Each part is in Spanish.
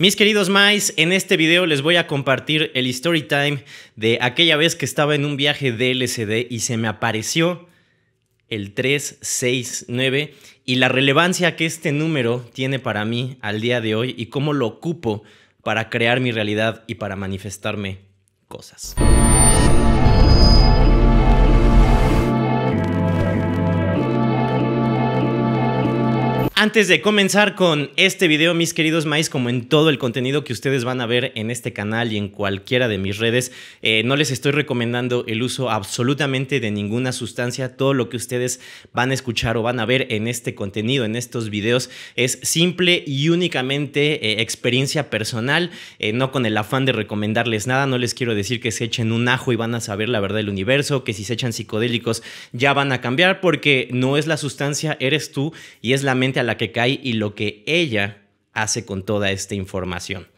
Mis queridos mais, en este video les voy a compartir el story time de aquella vez que estaba en un viaje de LCD y se me apareció el 369 y la relevancia que este número tiene para mí al día de hoy y cómo lo ocupo para crear mi realidad y para manifestarme cosas. Antes de comenzar con este video, mis queridos maíz, como en todo el contenido que ustedes van a ver en este canal y en cualquiera de mis redes, eh, no les estoy recomendando el uso absolutamente de ninguna sustancia. Todo lo que ustedes van a escuchar o van a ver en este contenido, en estos videos, es simple y únicamente eh, experiencia personal, eh, no con el afán de recomendarles nada. No les quiero decir que se echen un ajo y van a saber la verdad del universo, que si se echan psicodélicos ya van a cambiar, porque no es la sustancia, eres tú y es la mente a la que cae y lo que ella hace con toda esta información.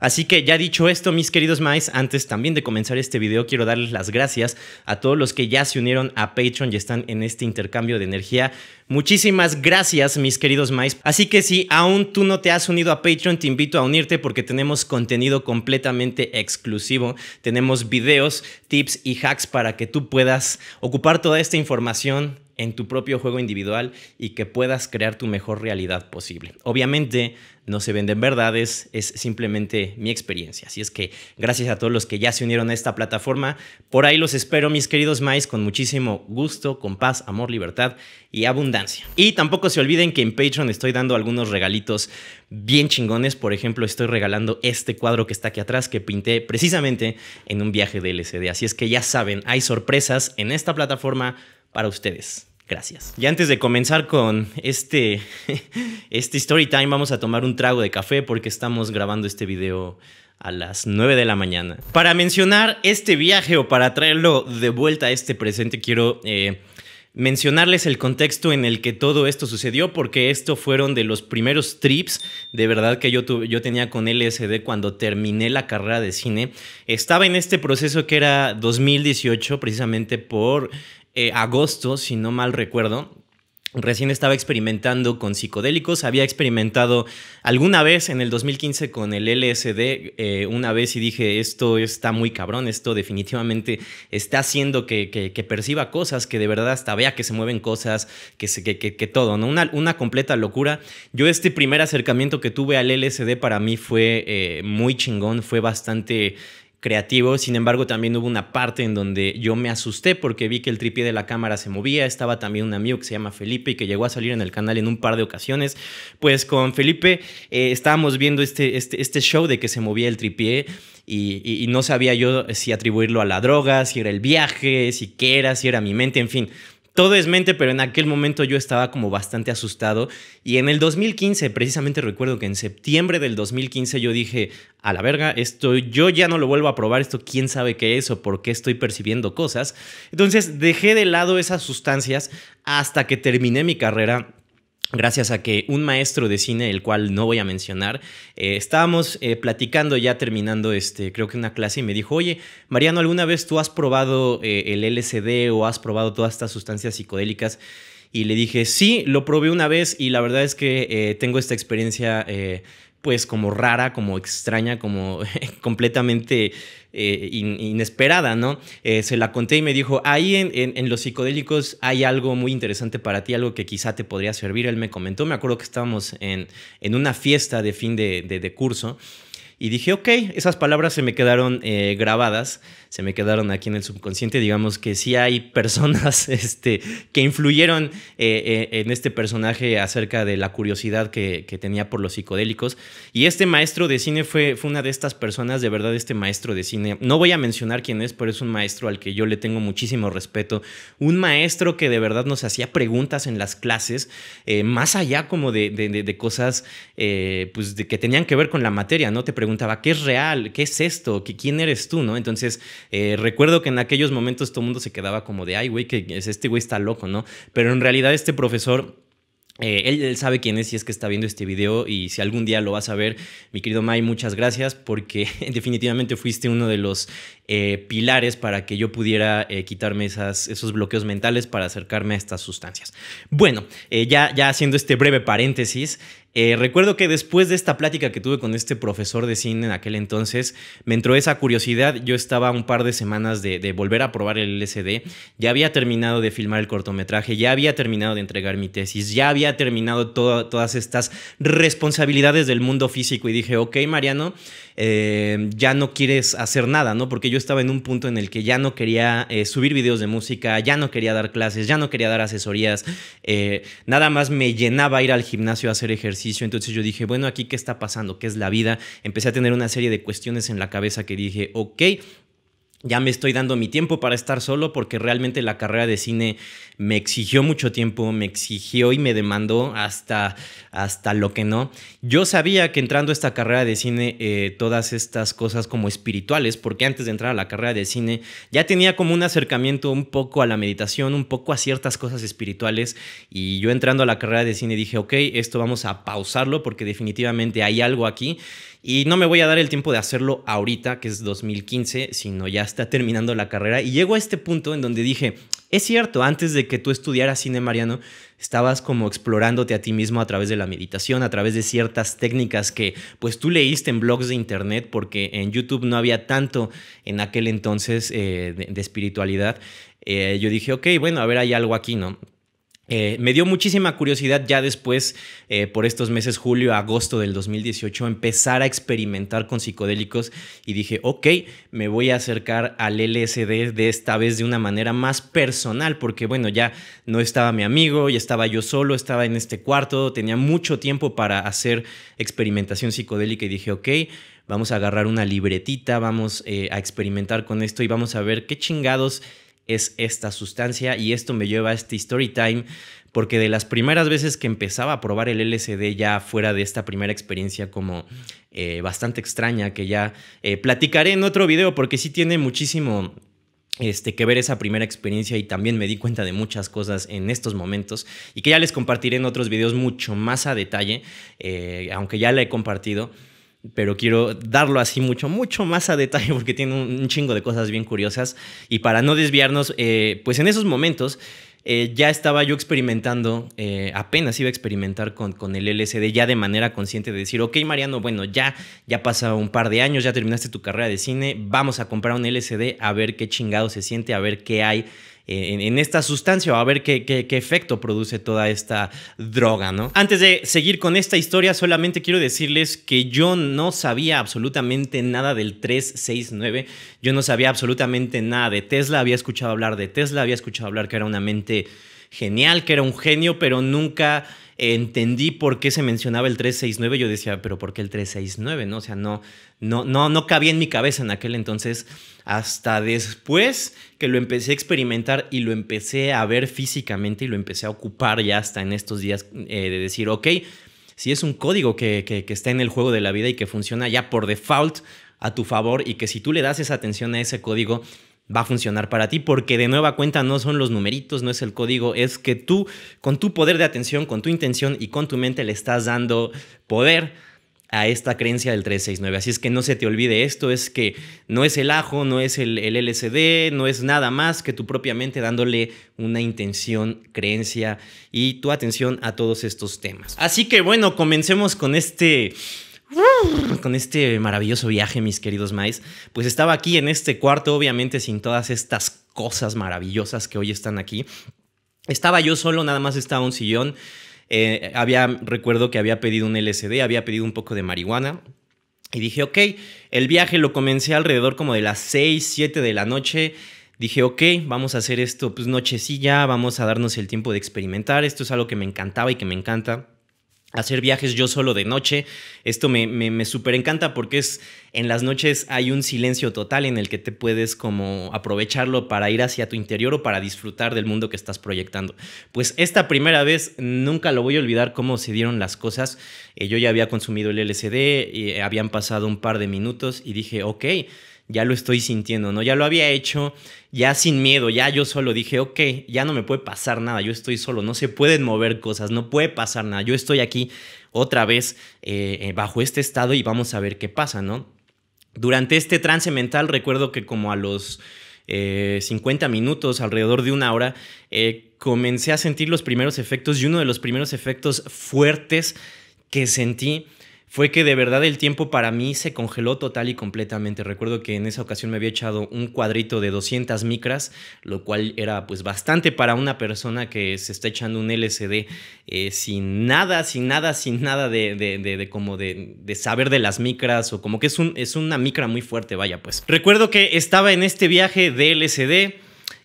Así que ya dicho esto, mis queridos Mice, antes también de comenzar este video, quiero darles las gracias a todos los que ya se unieron a Patreon y están en este intercambio de energía. Muchísimas gracias, mis queridos Mice. Así que si aún tú no te has unido a Patreon, te invito a unirte porque tenemos contenido completamente exclusivo. Tenemos videos, tips y hacks para que tú puedas ocupar toda esta información en tu propio juego individual y que puedas crear tu mejor realidad posible. Obviamente no se venden verdades, es simplemente mi experiencia. Así es que gracias a todos los que ya se unieron a esta plataforma. Por ahí los espero, mis queridos maíz, con muchísimo gusto, con paz, amor, libertad y abundancia. Y tampoco se olviden que en Patreon estoy dando algunos regalitos bien chingones. Por ejemplo, estoy regalando este cuadro que está aquí atrás que pinté precisamente en un viaje de LCD. Así es que ya saben, hay sorpresas en esta plataforma para ustedes. Gracias. Y antes de comenzar con este, este story time, vamos a tomar un trago de café porque estamos grabando este video a las 9 de la mañana. Para mencionar este viaje o para traerlo de vuelta a este presente, quiero eh, mencionarles el contexto en el que todo esto sucedió, porque esto fueron de los primeros trips de verdad que yo, yo tenía con LSD cuando terminé la carrera de cine. Estaba en este proceso que era 2018, precisamente por eh, agosto, si no mal recuerdo, recién estaba experimentando con psicodélicos, había experimentado alguna vez en el 2015 con el LSD, eh, una vez y dije, esto está muy cabrón, esto definitivamente está haciendo que, perciba cosas, que de verdad hasta vea que se mueven cosas, que, se, que, que, todo, ¿no? Una, una completa locura. Yo este primer acercamiento que tuve al LSD para mí fue eh, muy chingón, fue bastante creativo. Sin embargo, también hubo una parte en donde yo me asusté porque vi que el tripié de la cámara se movía. Estaba también un amigo que se llama Felipe y que llegó a salir en el canal en un par de ocasiones. Pues con Felipe eh, estábamos viendo este, este, este, show de que se movía el tripié. Y, y, no sabía yo si atribuirlo a la droga, si era el viaje, si qué era, si era mi mente, en fin todo es mente, pero en aquel momento yo estaba como bastante asustado. Y en el 2015, precisamente recuerdo que en septiembre del 2015 yo dije, a la verga, esto yo ya no lo vuelvo a probar, esto quién sabe qué es o por qué estoy percibiendo cosas. Entonces dejé de lado esas sustancias hasta que terminé mi carrera gracias a que un maestro de cine, el cual no voy a mencionar, eh, estábamos eh, platicando ya terminando, este, creo que una clase, y me dijo, oye, Mariano, ¿alguna vez tú has probado eh, el LSD o has probado todas estas sustancias psicodélicas? Y le dije, sí, lo probé una vez y la verdad es que tengo esta experiencia pues como rara, como extraña, como completamente eh, inesperada, ¿no? Eh, se la conté y me dijo, ahí en, los psicodélicos hay algo muy interesante para ti, algo que quizá te podría servir. Él me comentó, me acuerdo que estábamos en, una fiesta de fin de curso y dije, ok, esas palabras se me quedaron eh, grabadas, se me quedaron aquí en el subconsciente. Digamos que sí hay personas este, que influyeron eh, eh, en este personaje acerca de la curiosidad que, tenía por los psicodélicos. Y este maestro de cine fue, fue una de estas personas, de verdad, este maestro de cine. No voy a mencionar quién es, pero es un maestro al que yo le tengo muchísimo respeto. Un maestro que de verdad nos hacía preguntas en las clases, más allá como de, cosas pues que tenían que ver con la materia, ¿no? Te preguntaba, ¿qué es real? ¿Qué es esto? ¿Qué, ¿Quién eres tú? ¿no? Entonces, eh, recuerdo que en aquellos momentos todo el mundo se quedaba como de, ay, güey, que este güey está loco, ¿no? Pero en realidad este profesor... Eh, él, sabe quién es y es que está viendo este video y si algún día lo vas a ver, mi querido Mai, muchas gracias porque definitivamente fuiste uno de los eh, pilares para que yo pudiera quitarme esas, esos bloqueos mentales para acercarme a estas sustancias. Bueno, ya, ya haciendo este breve paréntesis, eh, recuerdo que después de esta plática que tuve con este profesor de cine en aquel entonces, me entró esa curiosidad. Yo estaba un par de semanas de, volver a probar el LSD. Ya había terminado de filmar el cortometraje, ya había terminado de entregar mi tesis, ya había terminado todas estas responsabilidades del mundo físico y dije, ok, Mariano, eh, ya no quieres hacer nada, ¿no? Porque yo estaba en un punto en el que ya no quería eh, subir videos de música, ya no quería dar clases, ya no quería dar asesorías, eh, nada más me llenaba ir al gimnasio a hacer ejercicio, entonces yo dije, bueno, aquí qué está pasando, qué es la vida, empecé a tener una serie de cuestiones en la cabeza que dije, ok, ya me estoy dando mi tiempo para estar solo porque realmente la carrera de cine me exigió mucho tiempo, me exigió y me demandó hasta, hasta lo que no. Yo sabía que entrando a esta carrera de cine, eh, todas estas cosas como espirituales, porque antes de entrar a la carrera de cine ya tenía como un acercamiento un poco a la meditación, un poco a ciertas cosas espirituales, y yo entrando a la carrera de cine dije, ok, esto vamos a pausarlo porque definitivamente hay algo aquí. Y no me voy a dar el tiempo de hacerlo ahorita, que es 2015, sino ya está terminando la carrera. Y llego a este punto en donde dije, es cierto, antes de que tú estudiaras cine, Mariano, estabas como explorándote a ti mismo a través de la meditación, a través de ciertas técnicas que pues tú leíste en blogs de internet, porque en YouTube no había tanto en aquel entonces eh, de, espiritualidad. Eh, yo dije, ok, bueno, a ver, hay algo aquí, ¿no? Eh, me dio muchísima curiosidad ya después, eh, por estos meses, julio, agosto del 2018, empezar a experimentar con psicodélicos y dije, ok, me voy a acercar al LSD de esta vez de una manera más personal, porque bueno, ya no estaba mi amigo, ya estaba yo solo, estaba en este cuarto, tenía mucho tiempo para hacer experimentación psicodélica y dije, ok, vamos a agarrar una libretita, vamos eh, a experimentar con esto y vamos a ver qué chingados es esta sustancia y esto me lleva a este story time porque de las primeras veces que empezaba a probar el LCD ya fuera de esta primera experiencia como eh, bastante extraña que ya eh, platicaré en otro video porque sí tiene muchísimo este, que ver esa primera experiencia y también me di cuenta de muchas cosas en estos momentos y que ya les compartiré en otros videos mucho más a detalle, eh, aunque ya la he compartido pero quiero darlo así mucho, mucho más a detalle porque tiene un, chingo de cosas bien curiosas. Y para no desviarnos, eh, pues en esos momentos eh, ya estaba yo experimentando, eh, apenas iba a experimentar con, el LSD ya de manera consciente de decir, ok Mariano, bueno, ya, ya pasa un par de años, ya terminaste tu carrera de cine, vamos a comprar un LSD a ver qué chingado se siente, a ver qué hay en, esta sustancia o a ver qué, qué, qué, efecto produce toda esta droga, ¿no? Antes de seguir con esta historia, solamente quiero decirles que yo no sabía absolutamente nada del 369, yo no sabía absolutamente nada de Tesla, había escuchado hablar de Tesla, había escuchado hablar que era una mente genial, que era un genio, pero nunca entendí por qué se mencionaba el 369. Yo decía, pero ¿por qué el 369? No, o sea, no, no, no, no cabía en mi cabeza en aquel entonces. Hasta después que lo empecé a experimentar y lo empecé a ver físicamente y lo empecé a ocupar ya hasta en estos días eh, de decir, ok, si es un código que, que está en el juego de la vida y que funciona ya por default a tu favor y que si tú le das esa atención a ese código, va a funcionar para ti, porque de nueva cuenta no son los numeritos, no es el código, es que tú, con tu poder de atención, con tu intención y con tu mente le estás dando poder a esta creencia del 369. Así es que no se te olvide esto, es que no es el ajo, no es el, LCD, no es nada más que tu propia mente dándole una intención, creencia y tu atención a todos estos temas. Así que bueno, comencemos con este con este maravilloso viaje, mis queridos maes. Pues estaba aquí en este cuarto, obviamente sin todas estas cosas maravillosas que hoy están aquí. Estaba yo solo, nada más estaba un sillón. Eh, había, recuerdo que había pedido un LSD, había pedido un poco de marihuana. Y dije, ok, el viaje lo comencé alrededor como de las 6, 7 de la noche. Dije, ok, vamos a hacer esto, pues nochecilla, vamos a darnos el tiempo de experimentar. Esto es algo que me encantaba y que me encanta hacer viajes yo solo de noche. Esto me, me, encanta porque es en las noches hay un silencio total en el que te puedes como aprovecharlo para ir hacia tu interior o para disfrutar del mundo que estás proyectando. Pues esta primera vez nunca lo voy a olvidar cómo se dieron las cosas. Eh, yo ya había consumido el LCD eh, habían pasado un par de minutos y dije, ok ya lo estoy sintiendo, ¿no? Ya lo había hecho, ya sin miedo, ya yo solo dije, ok, ya no me puede pasar nada, yo estoy solo, no se pueden mover cosas, no puede pasar nada, yo estoy aquí otra vez eh, eh, bajo este estado y vamos a ver qué pasa, ¿no? Durante este trance mental recuerdo que como a los 50 eh, minutos, alrededor de una hora, comencé a sentir los primeros efectos y uno de los primeros efectos fuertes que sentí fue que de verdad el tiempo para mí se congeló total y completamente. Recuerdo que en esa ocasión me había echado un cuadrito de 200 micras, lo cual era pues bastante para una persona que se está echando un LCD eh, sin nada, sin nada, sin nada de, como de, saber de las micras o como que es, un, es una micra muy fuerte, vaya pues. Recuerdo que estaba en este viaje de LCD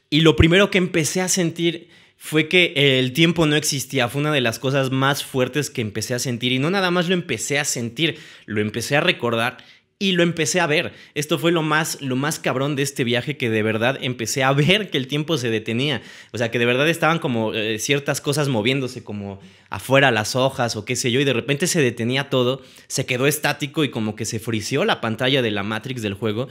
y lo primero que empecé a sentir fue que el tiempo no existía. Fue una de las cosas más fuertes que empecé a sentir. Y no nada más lo empecé a sentir, lo empecé a recordar y lo empecé a ver. Esto fue lo más, lo más cabrón de este viaje que de verdad empecé a ver que el tiempo se detenía. O sea, que de verdad estaban como eh, ciertas cosas moviéndose como afuera las hojas o qué sé yo, y de repente se detenía todo, se quedó estático y como que se frició la pantalla de la Matrix del juego.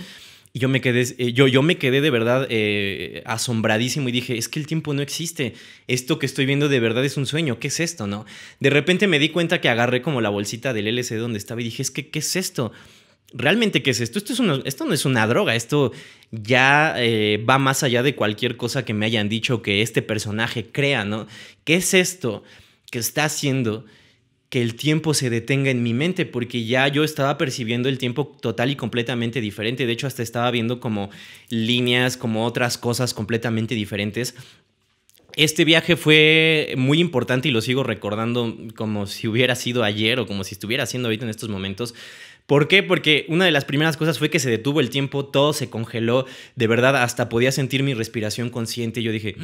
Y yo me quedé, eh, yo, yo me quedé de verdad eh, asombradísimo y dije, es que el tiempo no existe. Esto que estoy viendo de verdad es un sueño. ¿Qué es esto, no? De repente me di cuenta que agarré como la bolsita del LC donde estaba y dije, es que, ¿qué es esto? ¿Realmente qué es esto? Esto, es esto no es una droga, esto ya eh, va más allá de cualquier cosa que me hayan dicho que este personaje crea, ¿no? ¿Qué es esto que está haciendo? que el tiempo se detenga en mi mente, porque ya yo estaba percibiendo el tiempo total y completamente diferente. De hecho, hasta estaba viendo como líneas, como otras cosas completamente diferentes. Este viaje fue muy importante y lo sigo recordando como si hubiera sido ayer o como si estuviera haciendo ahorita en estos momentos. ¿Por qué? Porque una de las primeras cosas fue que se detuvo el tiempo, todo se congeló, de verdad hasta podía sentir mi respiración consciente. Yo dije,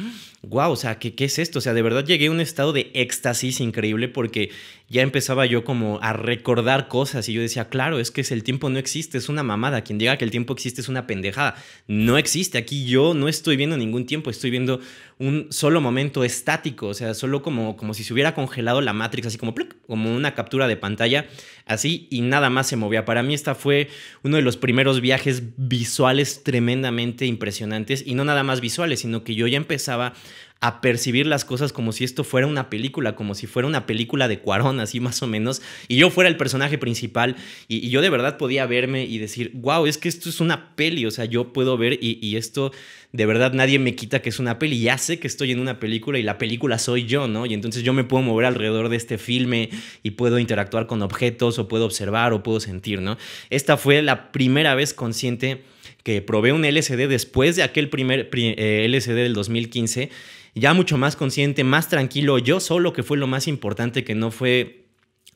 wow, ¡Ah! o sea, ¿qué, ¿qué, es esto? O sea, de verdad llegué a un estado de éxtasis increíble porque ya empezaba yo como a recordar cosas y yo decía, claro, es que el tiempo no existe, es una mamada. Quien diga que el tiempo existe es una pendejada. No existe. Aquí yo no estoy viendo ningún tiempo, estoy viendo un solo momento estático, o sea, solo como, como si se hubiera congelado la Matrix, así como, como una captura de pantalla, así y nada más se movía. Para mí esta fue uno de los primeros viajes visuales tremendamente impresionantes y no nada más visuales, sino que yo ya empezaba a percibir las cosas como si esto fuera una película, como si fuera una película de Cuarón, así más o menos, y yo fuera el personaje principal, y, yo de verdad podía verme y decir, wow, es que esto es una peli, o sea, yo puedo ver y, esto de verdad nadie me quita que es una peli, ya sé que estoy en una película y la película soy yo, ¿no? Y entonces yo me puedo mover alrededor de este filme y puedo interactuar con objetos o puedo observar o puedo sentir, ¿no? Esta fue la primera vez consciente que probé un LCD después de aquel primer eh, LCD del 2015 ya mucho más consciente, más tranquilo, yo solo, que fue lo más importante, que no fue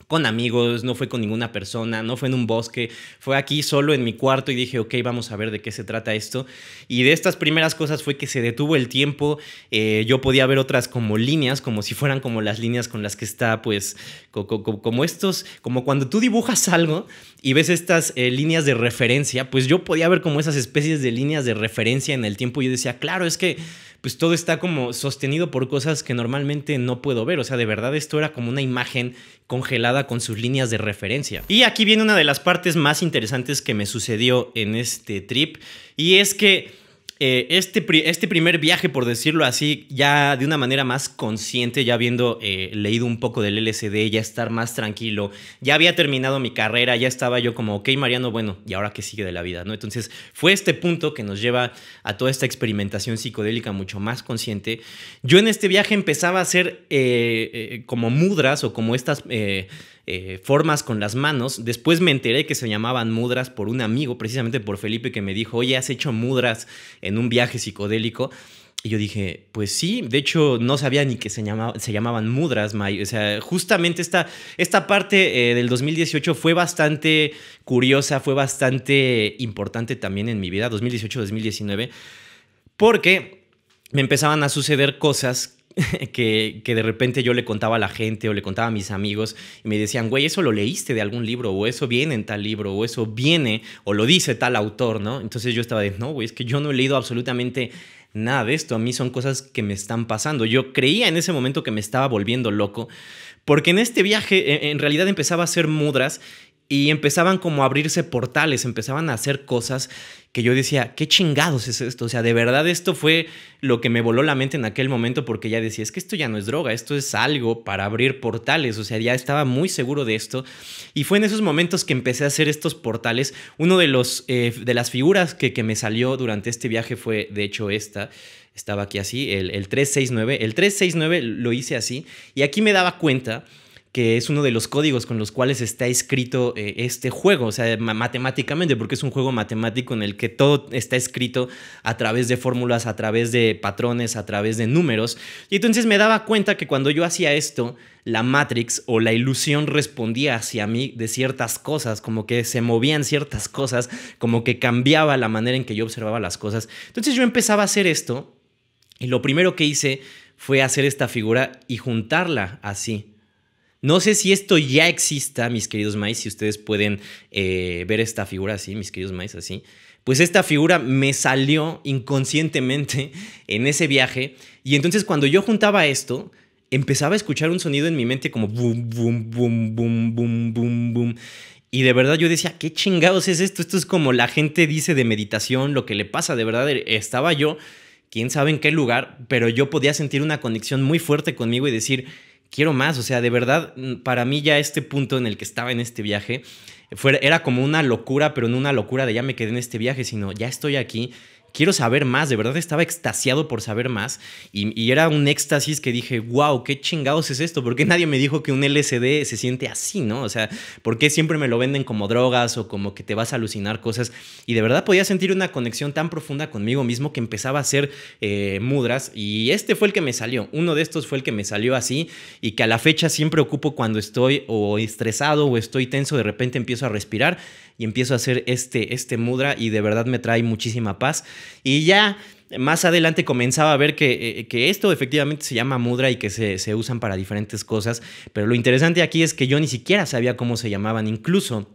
con amigos, no fue con ninguna persona, no fue en un bosque, fue aquí solo en mi cuarto y dije, ok, vamos a ver de qué se trata esto. Y de estas primeras cosas fue que se detuvo el tiempo, eh, yo podía ver otras como líneas, como si fueran como las líneas con las que está, pues, como estos, como cuando tú dibujas algo y ves estas eh, líneas de referencia, pues yo podía ver como esas especies de líneas de referencia en el tiempo y yo decía, claro, es que pues todo está como sostenido por cosas que normalmente no puedo ver. O sea, de verdad esto era como una imagen congelada con sus líneas de referencia. Y aquí viene una de las partes más interesantes que me sucedió en este trip y es que eh, este, este primer viaje, por decirlo así, ya de una manera más consciente, ya habiendo eh, leído un poco del LSD, ya estar más tranquilo, ya había terminado mi carrera, ya estaba yo como, ok, Mariano, bueno, ¿y ahora qué sigue de la vida? ¿no? Entonces fue este punto que nos lleva a toda esta experimentación psicodélica mucho más consciente. Yo en este viaje empezaba a hacer eh, como mudras o como estas... Eh, formas con las manos. Después me enteré que se llamaban mudras por un amigo, precisamente por Felipe, que me dijo, oye, has hecho mudras en un viaje psicodélico. Y yo dije, pues sí, de hecho no sabía ni que se, llamaban mudras, O sea, justamente esta, esta parte eh, del 2018 fue bastante curiosa, fue bastante importante también en mi vida, 2018-2019, porque me empezaban a suceder cosas que, de repente yo le contaba a la gente o le contaba a mis amigos y me decían, güey, eso lo leíste de algún libro o eso viene en tal libro o eso viene o lo dice tal autor, ¿no? Entonces yo estaba de, no, güey, es que yo no he leído absolutamente nada de esto, a mí son cosas que me están pasando. Yo creía en ese momento que me estaba volviendo loco, porque en este viaje e, en realidad empezaba a hacer mudras y empezaban como a abrirse portales, empezaban a hacer cosas que yo decía, qué chingados es esto, o sea, de verdad esto fue lo que me voló la mente en aquel momento porque ya decía, es que esto ya no es droga, esto es algo para abrir portales, o sea, ya estaba muy seguro de esto y fue en esos momentos que empecé a hacer estos portales, uno de, los, eh, de las figuras que, me salió durante este viaje fue de hecho esta, estaba aquí así, el, el 369, el 369 lo hice así y aquí me daba cuenta que es uno de los códigos con los cuales está escrito eh, este juego, o sea, matemáticamente, porque es un juego matemático en el que todo está escrito a través de fórmulas, a través de patrones, a través de números. Y entonces me daba cuenta que cuando yo hacía esto, la Matrix o la ilusión respondía hacia mí de ciertas cosas, como que se movían ciertas cosas, como que cambiaba la manera en que yo observaba las cosas. Entonces yo empezaba a hacer esto y lo primero que hice fue hacer esta figura y juntarla así. No sé si esto ya exista, mis queridos maíz, si ustedes pueden eh, ver esta figura así, mis queridos maíz, así. Pues esta figura me salió inconscientemente en ese viaje y entonces cuando yo juntaba esto, empezaba a escuchar un sonido en mi mente como boom, boom, boom, boom, boom, boom, boom. Y de verdad yo decía, ¿qué chingados es esto? Esto es como la gente dice de meditación, lo que le pasa, de verdad eh, estaba yo, quién sabe en qué lugar, pero yo podía sentir una conexión muy fuerte conmigo y decir, quiero más, o sea, de verdad, mm, para mí ya este punto en el que estaba en este viaje, fue, era como una locura, pero no una locura de ya me quedé en este viaje, sino ya estoy aquí quiero saber más, de verdad estaba extasiado por saber más y, era un éxtasis que dije, wow, qué chingados es esto, porque nadie me dijo que un LSD se siente así, no? O sea, ¿por qué siempre me lo venden como drogas o como que te vas a alucinar cosas? Y de verdad podía sentir una conexión tan profunda conmigo mismo que empezaba a hacer eh, mudras y este fue el que me salió, uno de estos fue el que me salió así y que a la fecha siempre ocupo cuando estoy o estresado o estoy tenso, de repente empiezo a respirar y empiezo a hacer este, este mudra y de verdad me trae muchísima paz. Y ya más adelante comenzaba a ver que, eh, que, esto efectivamente se llama mudra y que se, se, usan para diferentes cosas, pero lo interesante aquí es que yo ni siquiera sabía cómo se llamaban, incluso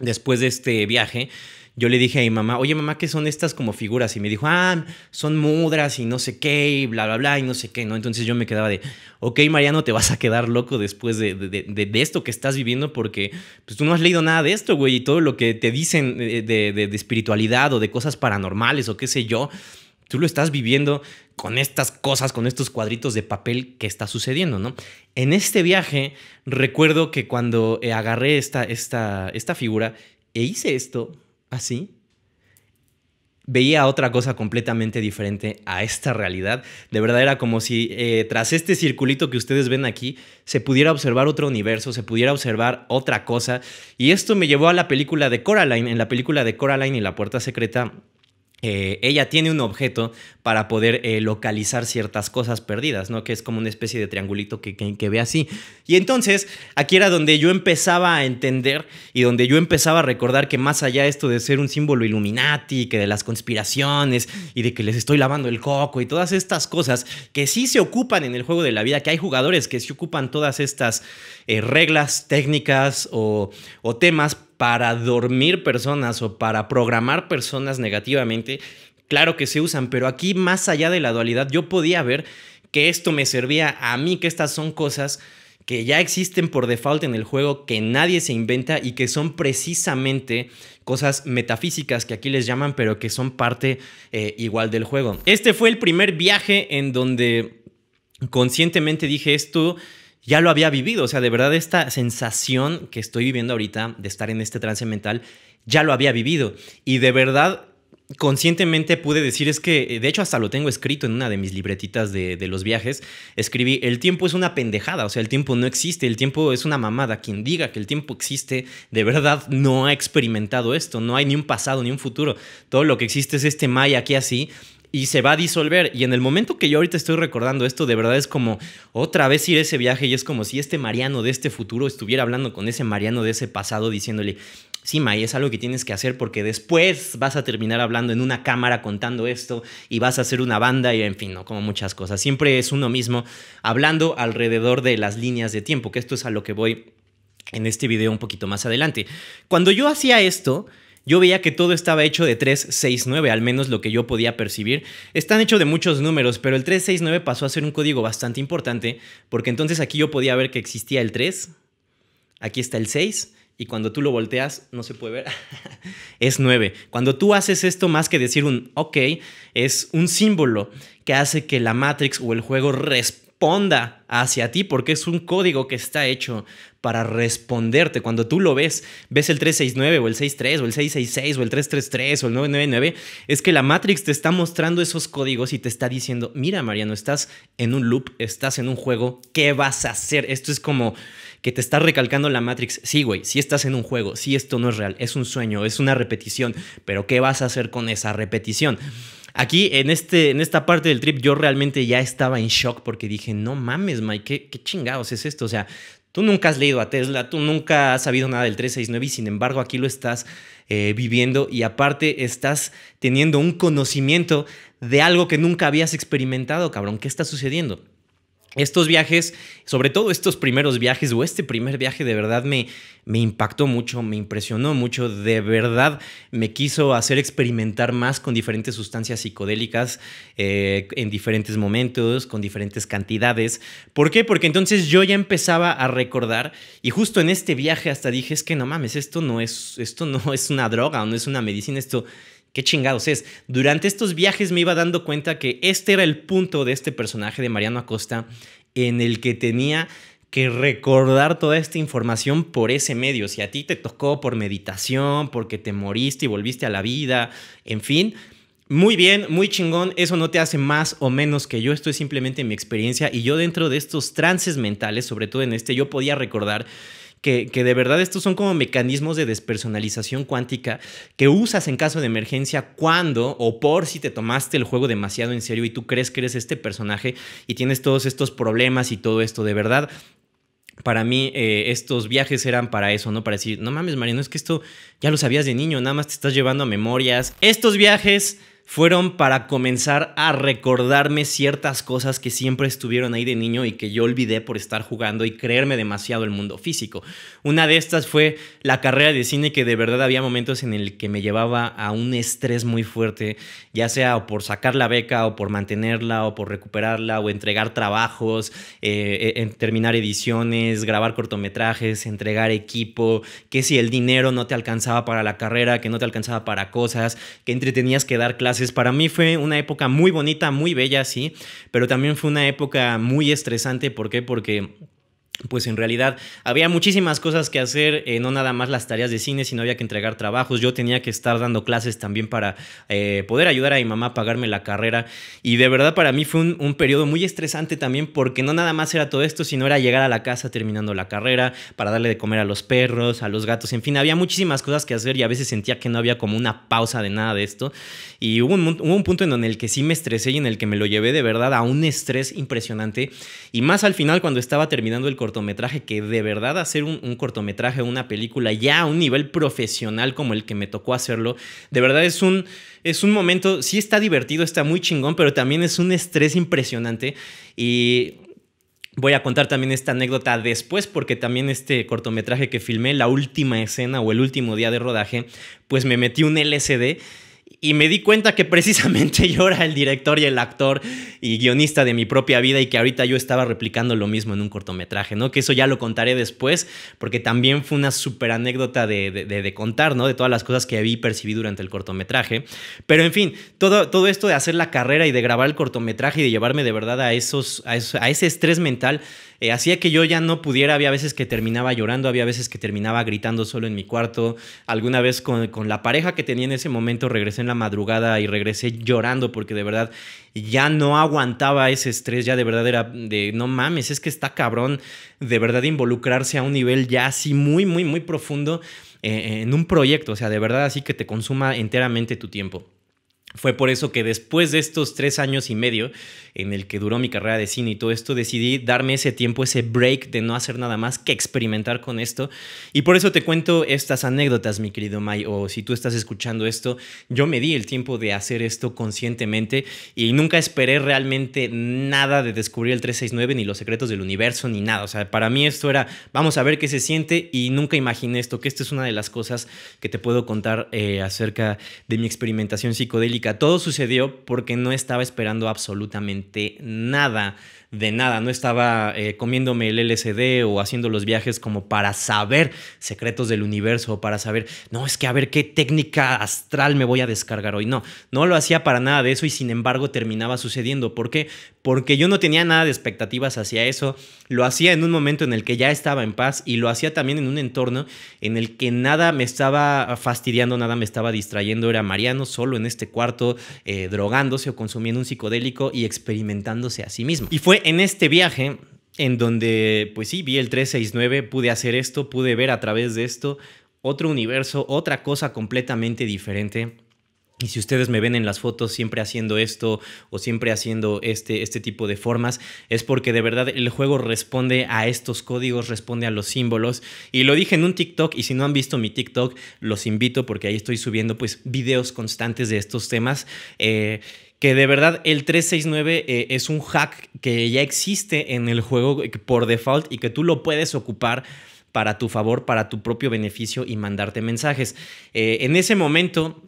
después de este viaje yo le dije a mi mamá, oye mamá, ¿qué son estas como figuras? Y me dijo, ah, son mudras y no sé qué, y bla, bla, bla, y no sé qué, ¿no? Entonces yo me quedaba de, ok, Mariano, te vas a quedar loco después de, de, esto que estás viviendo porque pues tú no has leído nada de esto, güey, y todo lo que te dicen de espiritualidad o de cosas paranormales o qué sé yo, tú lo estás viviendo con estas cosas, con estos cuadritos de papel que está sucediendo, ¿no? En este viaje recuerdo que cuando eh, agarré esta, esta, esta figura e hice esto, así, veía otra cosa completamente diferente a esta realidad. De verdad era como si eh, tras este circulito que ustedes ven aquí se pudiera observar otro universo, se pudiera observar otra cosa. Y esto me llevó a la película de Coraline. En la película de Coraline y la puerta secreta eh, ella tiene un objeto para poder eh, localizar ciertas cosas perdidas, ¿no? Que es como una especie de triangulito que, que, ve así. Y entonces, aquí era donde yo empezaba a entender y donde yo empezaba a recordar que más allá de esto de ser un símbolo Illuminati, que de las conspiraciones y de que les estoy lavando el coco y todas estas cosas que sí se ocupan en el juego de la vida, que hay jugadores que se ocupan todas estas eh, reglas, técnicas o temas para dormir personas o para programar personas negativamente, claro que se usan, pero aquí más allá de la dualidad yo podía ver que esto me servía a mí, que estas son cosas que ya existen por default en el juego, que nadie se inventa y que son precisamente cosas metafísicas que aquí les llaman, pero que son parte eh, igual del juego. Este fue el primer viaje en donde conscientemente dije esto ya lo había vivido. O sea, de verdad esta sensación que estoy viviendo ahorita de estar en este trance mental, ya lo había vivido. Y de verdad conscientemente pude decir es que, eh, de hecho hasta lo tengo escrito en una de mis libretitas de, los viajes, escribí, el tiempo es una pendejada, o sea, el tiempo no existe, el tiempo es una mamada, quien diga que el tiempo existe, de verdad no ha experimentado esto, no hay ni un pasado ni un futuro, todo lo que existe es este Maya aquí así, y se va a disolver. Y en el momento que yo ahorita estoy recordando esto, de verdad es como otra vez ir a ese viaje y es como si este Mariano de este futuro estuviera hablando con ese Mariano de ese pasado diciéndole, sí, May, es algo que tienes que hacer porque después vas a terminar hablando en una cámara contando esto y vas a hacer una banda y en fin, ¿no? Como muchas cosas. Siempre es uno mismo hablando alrededor de las líneas de tiempo, que esto es a lo que voy en este video un poquito más adelante. Cuando yo hacía esto, yo veía que todo estaba hecho de 3, 6, 9, al menos lo que yo podía percibir. Están hechos de muchos números, pero el 369 pasó a ser un código bastante importante, porque entonces aquí yo podía ver que existía el 3, aquí está el 6, y cuando tú lo volteas, no se puede ver, es 9. Cuando tú haces esto, más que decir un ok, es un símbolo que hace que la Matrix o el juego responda responda hacia ti, porque es un código que está hecho para responderte. Cuando tú lo ves, ves el 369 o el 63 o el 666 o el 333 o el 999, es que la Matrix te está mostrando esos códigos y te está diciendo, mira Mariano, estás en un loop, estás en un juego, ¿qué vas a hacer? Esto es como que te está recalcando la Matrix, sí güey, si estás en un juego, si esto no es real, es un sueño, es una repetición, pero ¿qué vas a hacer con esa repetición? Aquí, en, este, en esta parte del trip, yo realmente ya estaba en shock porque dije, no mames, Mike, ¿qué, chingados es esto? O sea, tú nunca has leído a Tesla, tú nunca has sabido nada del 369 y sin embargo aquí lo estás eh, viviendo y aparte estás teniendo un conocimiento de algo que nunca habías experimentado, cabrón. ¿Qué está sucediendo? Estos viajes, sobre todo estos primeros viajes o este primer viaje de verdad me, impactó mucho, me impresionó mucho, de verdad me quiso hacer experimentar más con diferentes sustancias psicodélicas eh, en diferentes momentos, con diferentes cantidades. ¿Por qué? Porque entonces yo ya empezaba a recordar y justo en este viaje hasta dije, es que no mames, esto no es, esto no es una droga, no es una medicina, esto qué chingados es. Durante estos viajes me iba dando cuenta que este era el punto de este personaje de Mariano Acosta en el que tenía que recordar toda esta información por ese medio. Si a ti te tocó por meditación, porque te moriste y volviste a la vida, en fin. Muy bien, muy chingón, eso no te hace más o menos que yo, esto es simplemente mi experiencia y yo dentro de estos trances mentales, sobre todo en este, yo podía recordar que, de verdad estos son como mecanismos de despersonalización cuántica que usas en caso de emergencia cuando o por si te tomaste el juego demasiado en serio y tú crees que eres este personaje y tienes todos estos problemas y todo esto. De verdad, para mí eh, estos viajes eran para eso, ¿no? Para decir, no mames, Mariano, es que esto ya lo sabías de niño, nada más te estás llevando a memorias. Estos viajes fueron para comenzar a recordarme ciertas cosas que siempre estuvieron ahí de niño y que yo olvidé por estar jugando y creerme demasiado el mundo físico. Una de estas fue la carrera de cine que de verdad había momentos en el que me llevaba a un estrés muy fuerte, ya sea por sacar la beca o por mantenerla o por recuperarla o entregar trabajos, eh, eh, terminar ediciones, grabar cortometrajes, entregar equipo, que si el dinero no te alcanzaba para la carrera, que no te alcanzaba para cosas, que entretenías que dar clases para mí fue una época muy bonita, muy bella, sí, pero también fue una época muy estresante. ¿Por qué? Porque pues en realidad había muchísimas cosas que hacer, eh, no nada más las tareas de cine, sino había que entregar trabajos, yo tenía que estar dando clases también para eh, poder ayudar a mi mamá a pagarme la carrera y de verdad para mí fue un, un, periodo muy estresante también porque no nada más era todo esto, sino era llegar a la casa terminando la carrera para darle de comer a los perros, a los gatos, en fin, había muchísimas cosas que hacer y a veces sentía que no había como una pausa de nada de esto y hubo un, punto en el que sí me estresé y en el que me lo llevé de verdad a un estrés impresionante y más al final cuando estaba terminando el cortometraje que de verdad hacer un, cortometraje, una película ya a un nivel profesional como el que me tocó hacerlo, de verdad es un, es un momento, sí está divertido, está muy chingón, pero también es un estrés impresionante y Voy a contar también esta anécdota después porque también este cortometraje que filmé, la última escena o el último día de rodaje, pues me metí un LCD y me di cuenta que precisamente yo era el director y el actor y guionista de mi propia vida y que ahorita yo estaba replicando lo mismo en un cortometraje, ¿no? Que eso ya lo contaré después, porque también fue una súper anécdota de, de, contar, ¿no? De todas las cosas que vi y percibí durante el cortometraje. Pero en fin, todo, todo esto de hacer la carrera y de grabar el cortometraje y de llevarme de verdad a, esos, a, esos, a ese estrés mental eh, hacía que yo ya no pudiera. Había veces que terminaba llorando, había veces que terminaba gritando solo en mi cuarto. Alguna vez con, la pareja que tenía en ese momento regresé en la madrugada y regresé llorando porque de verdad ya no aguantaba ese estrés, ya de verdad era de no mames, es que está cabrón de verdad involucrarse a un nivel ya así muy, muy, muy profundo eh, en un proyecto, o sea, de verdad así que te consuma enteramente tu tiempo. Fue por eso que después de estos tres años y medio en el que duró mi carrera de cine y todo esto, decidí darme ese tiempo, ese break de no hacer nada más que experimentar con esto. Y por eso te cuento estas anécdotas, mi querido May, o si tú estás escuchando esto, yo me di el tiempo de hacer esto conscientemente y nunca esperé realmente nada de descubrir el 369, ni los secretos del universo, ni nada. O sea, para mí esto era, vamos a ver qué se siente y nunca imaginé esto, que esta es una de las cosas que te puedo contar eh, acerca de mi experimentación psicodélica todo sucedió porque no estaba esperando absolutamente nada de nada. No estaba eh, comiéndome el LCD o haciendo los viajes como para saber secretos del universo o para saber, no, es que a ver qué técnica astral me voy a descargar hoy. No, no lo hacía para nada de eso y sin embargo terminaba sucediendo. ¿Por qué? Porque yo no tenía nada de expectativas hacia eso. Lo hacía en un momento en el que ya estaba en paz y lo hacía también en un entorno en el que nada me estaba fastidiando, nada me estaba distrayendo. Era Mariano solo en este cuarto eh, drogándose o consumiendo un psicodélico y experimentándose a sí mismo. Y fue en este viaje en donde, pues sí, vi el 369, pude hacer esto, pude ver a través de esto otro universo, otra cosa completamente diferente y si ustedes me ven en las fotos siempre haciendo esto o siempre haciendo este, este tipo de formas, es porque de verdad el juego responde a estos códigos, responde a los símbolos. Y lo dije en un TikTok y si no han visto mi TikTok, los invito porque ahí estoy subiendo pues videos constantes de estos temas. Eh, que de verdad el 369 eh, es un hack que ya existe en el juego por default y que tú lo puedes ocupar para tu favor, para tu propio beneficio y mandarte mensajes. Eh, en ese momento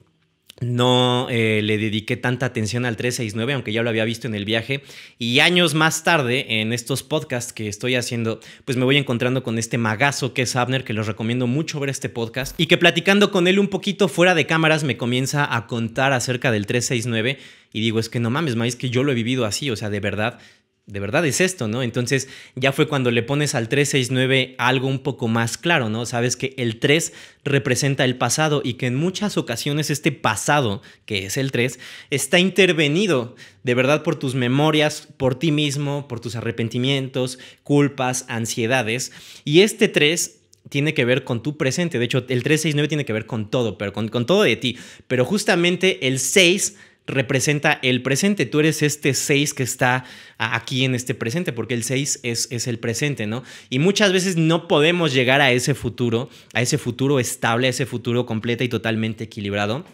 no eh, le dediqué tanta atención al 369, aunque ya lo había visto en el viaje. Y años más tarde, en estos podcasts que estoy haciendo, pues me voy encontrando con este magazo que es Abner, que les recomiendo mucho ver este podcast. Y que platicando con él un poquito fuera de cámaras me comienza a contar acerca del 369. Y digo, es que no mames, es que yo lo he vivido así, o sea, de verdad de verdad es esto, ¿no? Entonces ya fue cuando le pones al 369 algo un poco más claro, ¿no? Sabes que el 3 representa el pasado y que en muchas ocasiones este pasado, que es el 3, está intervenido de verdad por tus memorias, por ti mismo, por tus arrepentimientos, culpas, ansiedades. Y este 3 tiene que ver con tu presente. De hecho, el 369 tiene que ver con todo, pero con, todo de ti. Pero justamente el 6 representa el presente. Tú eres este 6 que está aquí en este presente, porque el 6 es, el presente, ¿no? Y muchas veces no podemos llegar a ese futuro, a ese futuro estable, a ese futuro completo y totalmente equilibrado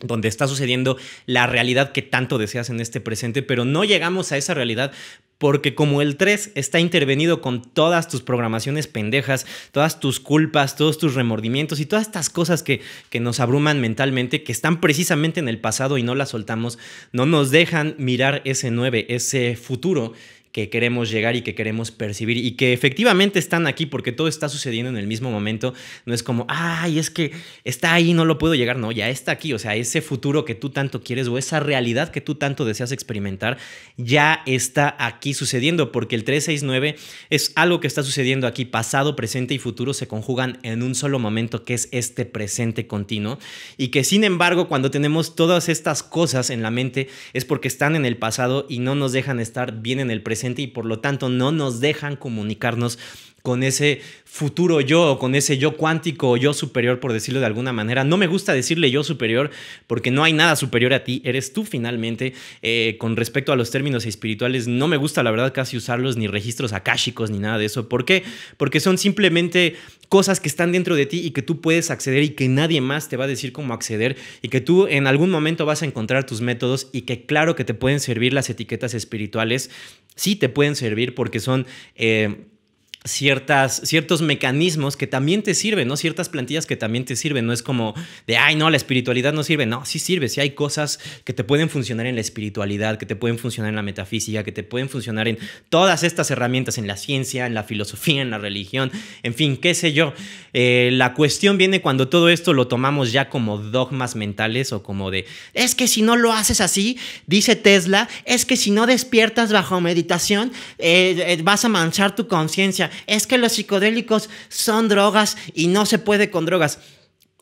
donde está sucediendo la realidad que tanto deseas en este presente, pero no llegamos a esa realidad porque como el 3 está intervenido con todas tus programaciones pendejas, todas tus culpas, todos tus remordimientos y todas estas cosas que, que nos abruman mentalmente, que están precisamente en el pasado y no las soltamos, no nos dejan mirar ese 9, ese futuro que queremos llegar y que queremos percibir y que efectivamente están aquí porque todo está sucediendo en el mismo momento. No es como, ay, es que está ahí, no lo puedo llegar. No, ya está aquí. O sea, ese futuro que tú tanto quieres o esa realidad que tú tanto deseas experimentar ya está aquí sucediendo porque el 369 es algo que está sucediendo aquí. Pasado, presente y futuro se conjugan en un solo momento que es este presente continuo y que sin embargo cuando tenemos todas estas cosas en la mente es porque están en el pasado y no nos dejan estar bien en el presente y por lo tanto no nos dejan comunicarnos con ese futuro yo, con ese yo cuántico o yo superior, por decirlo de alguna manera. No me gusta decirle yo superior porque no hay nada superior a ti, eres tú finalmente. Eh, con respecto a los términos espirituales, no me gusta la verdad casi usarlos ni registros akáshicos ni nada de eso. ¿Por qué? Porque son simplemente cosas que están dentro de ti y que tú puedes acceder y que nadie más te va a decir cómo acceder y que tú en algún momento vas a encontrar tus métodos y que claro que te pueden servir las etiquetas espirituales, sí te pueden servir porque son... Eh, ciertas, ciertos mecanismos que también te sirven, ¿no? Ciertas plantillas que también te sirven, no es como de, ay, no, la espiritualidad no sirve, no, sí sirve, sí hay cosas que te pueden funcionar en la espiritualidad, que te pueden funcionar en la metafísica, que te pueden funcionar en todas estas herramientas, en la ciencia, en la filosofía, en la religión, en fin, qué sé yo. Eh, la cuestión viene cuando todo esto lo tomamos ya como dogmas mentales o como de, es que si no lo haces así, dice Tesla, es que si no despiertas bajo meditación, eh, eh, vas a manchar tu conciencia es que los psicodélicos son drogas y no se puede con drogas.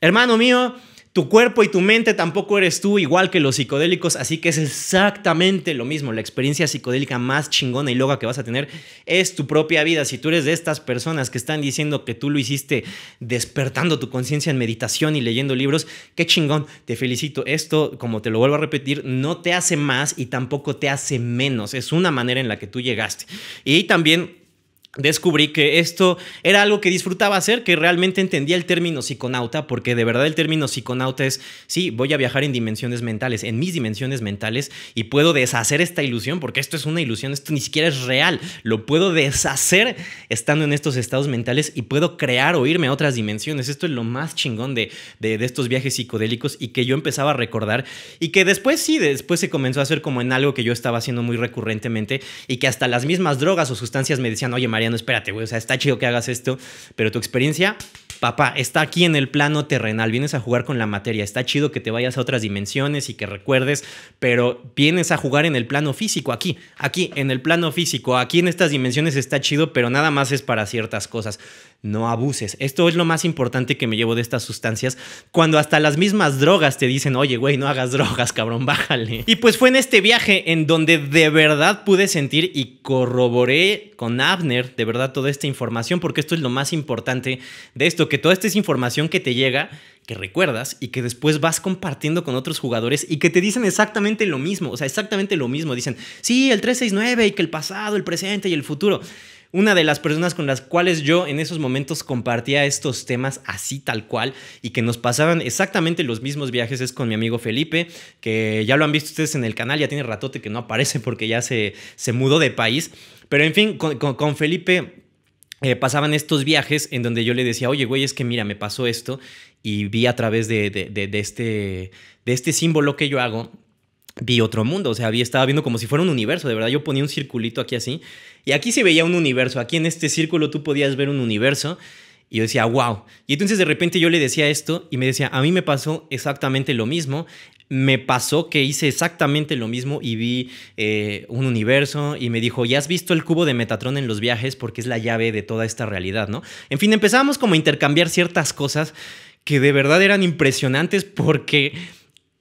Hermano mío, tu cuerpo y tu mente tampoco eres tú igual que los psicodélicos, así que es exactamente lo mismo. La experiencia psicodélica más chingona y loca que vas a tener es tu propia vida. Si tú eres de estas personas que están diciendo que tú lo hiciste despertando tu conciencia en meditación y leyendo libros, qué chingón, te felicito. Esto, como te lo vuelvo a repetir, no te hace más y tampoco te hace menos. Es una manera en la que tú llegaste. Y también descubrí que esto era algo que disfrutaba hacer, que realmente entendía el término psiconauta, porque de verdad el término psiconauta es, sí, voy a viajar en dimensiones mentales, en mis dimensiones mentales, y puedo deshacer esta ilusión, porque esto es una ilusión, esto ni siquiera es real, lo puedo deshacer estando en estos estados mentales y puedo crear o irme a otras dimensiones. Esto es lo más chingón de, de, estos viajes psicodélicos y que yo empezaba a recordar y que después sí, después se comenzó a hacer como en algo que yo estaba haciendo muy recurrentemente y que hasta las mismas drogas o sustancias me decían, oye María, no, espérate, güey, o sea, está chido que hagas esto, pero tu experiencia, papá, está aquí en el plano terrenal, vienes a jugar con la materia, está chido que te vayas a otras dimensiones y que recuerdes, pero vienes a jugar en el plano físico, aquí, aquí, en el plano físico, aquí en estas dimensiones está chido, pero nada más es para ciertas cosas no abuses. Esto es lo más importante que me llevo de estas sustancias, cuando hasta las mismas drogas te dicen, oye, güey, no hagas drogas, cabrón, bájale. Y pues fue en este viaje en donde de verdad pude sentir y corroboré con Abner de verdad toda esta información, porque esto es lo más importante de esto, que toda esta información que te llega, que recuerdas y que después vas compartiendo con otros jugadores y que te dicen exactamente lo mismo, o sea, exactamente lo mismo. Dicen, sí, el 369 y que el pasado, el presente y el futuro una de las personas con las cuales yo en esos momentos compartía estos temas así tal cual y que nos pasaban exactamente los mismos viajes es con mi amigo Felipe, que ya lo han visto ustedes en el canal, ya tiene ratote que no aparece porque ya se, se mudó de país. Pero en fin, con, Felipe eh, pasaban estos viajes en donde yo le decía, oye, güey, es que mira, me pasó esto y vi a través de, este, de este símbolo que yo hago, vi otro mundo, o sea, vi, estaba viendo como si fuera un universo, de verdad, yo ponía un circulito aquí así y aquí se veía un universo, aquí en este círculo tú podías ver un universo. Y yo decía, wow. Y entonces de repente yo le decía esto y me decía, a mí me pasó exactamente lo mismo. Me pasó que hice exactamente lo mismo y vi eh, un universo y me dijo, ya has visto el cubo de Metatron en los viajes porque es la llave de toda esta realidad, ¿no? En fin, empezamos como a intercambiar ciertas cosas que de verdad eran impresionantes porque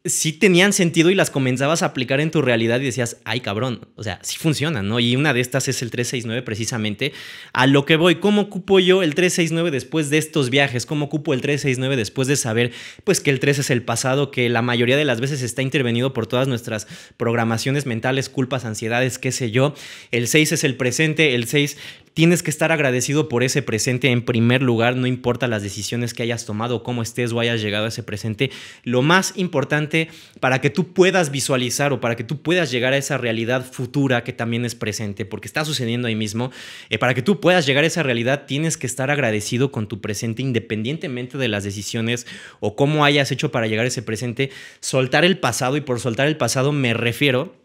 si tenían sentido y las comenzabas a aplicar en tu realidad y decías, ay cabrón, o sea, sí funcionan, ¿no? Y una de estas es el 369 precisamente. A lo que voy, ¿cómo ocupo yo el 369 después de estos viajes? ¿Cómo ocupo el 369 después de saber, pues, que el 3 es el pasado, que la mayoría de las veces está intervenido por todas nuestras programaciones mentales, culpas, ansiedades, qué sé yo? El 6 es el presente, el 6 tienes que estar agradecido por ese presente en primer lugar, no importa las decisiones que hayas tomado, cómo estés o hayas llegado a ese presente. Lo más importante para que tú puedas visualizar o para que tú puedas llegar a esa realidad futura que también es presente, porque está sucediendo ahí mismo, eh, para que tú puedas llegar a esa realidad tienes que estar agradecido con tu presente independientemente de las decisiones o cómo hayas hecho para llegar a ese presente. Soltar el pasado y por soltar el pasado me refiero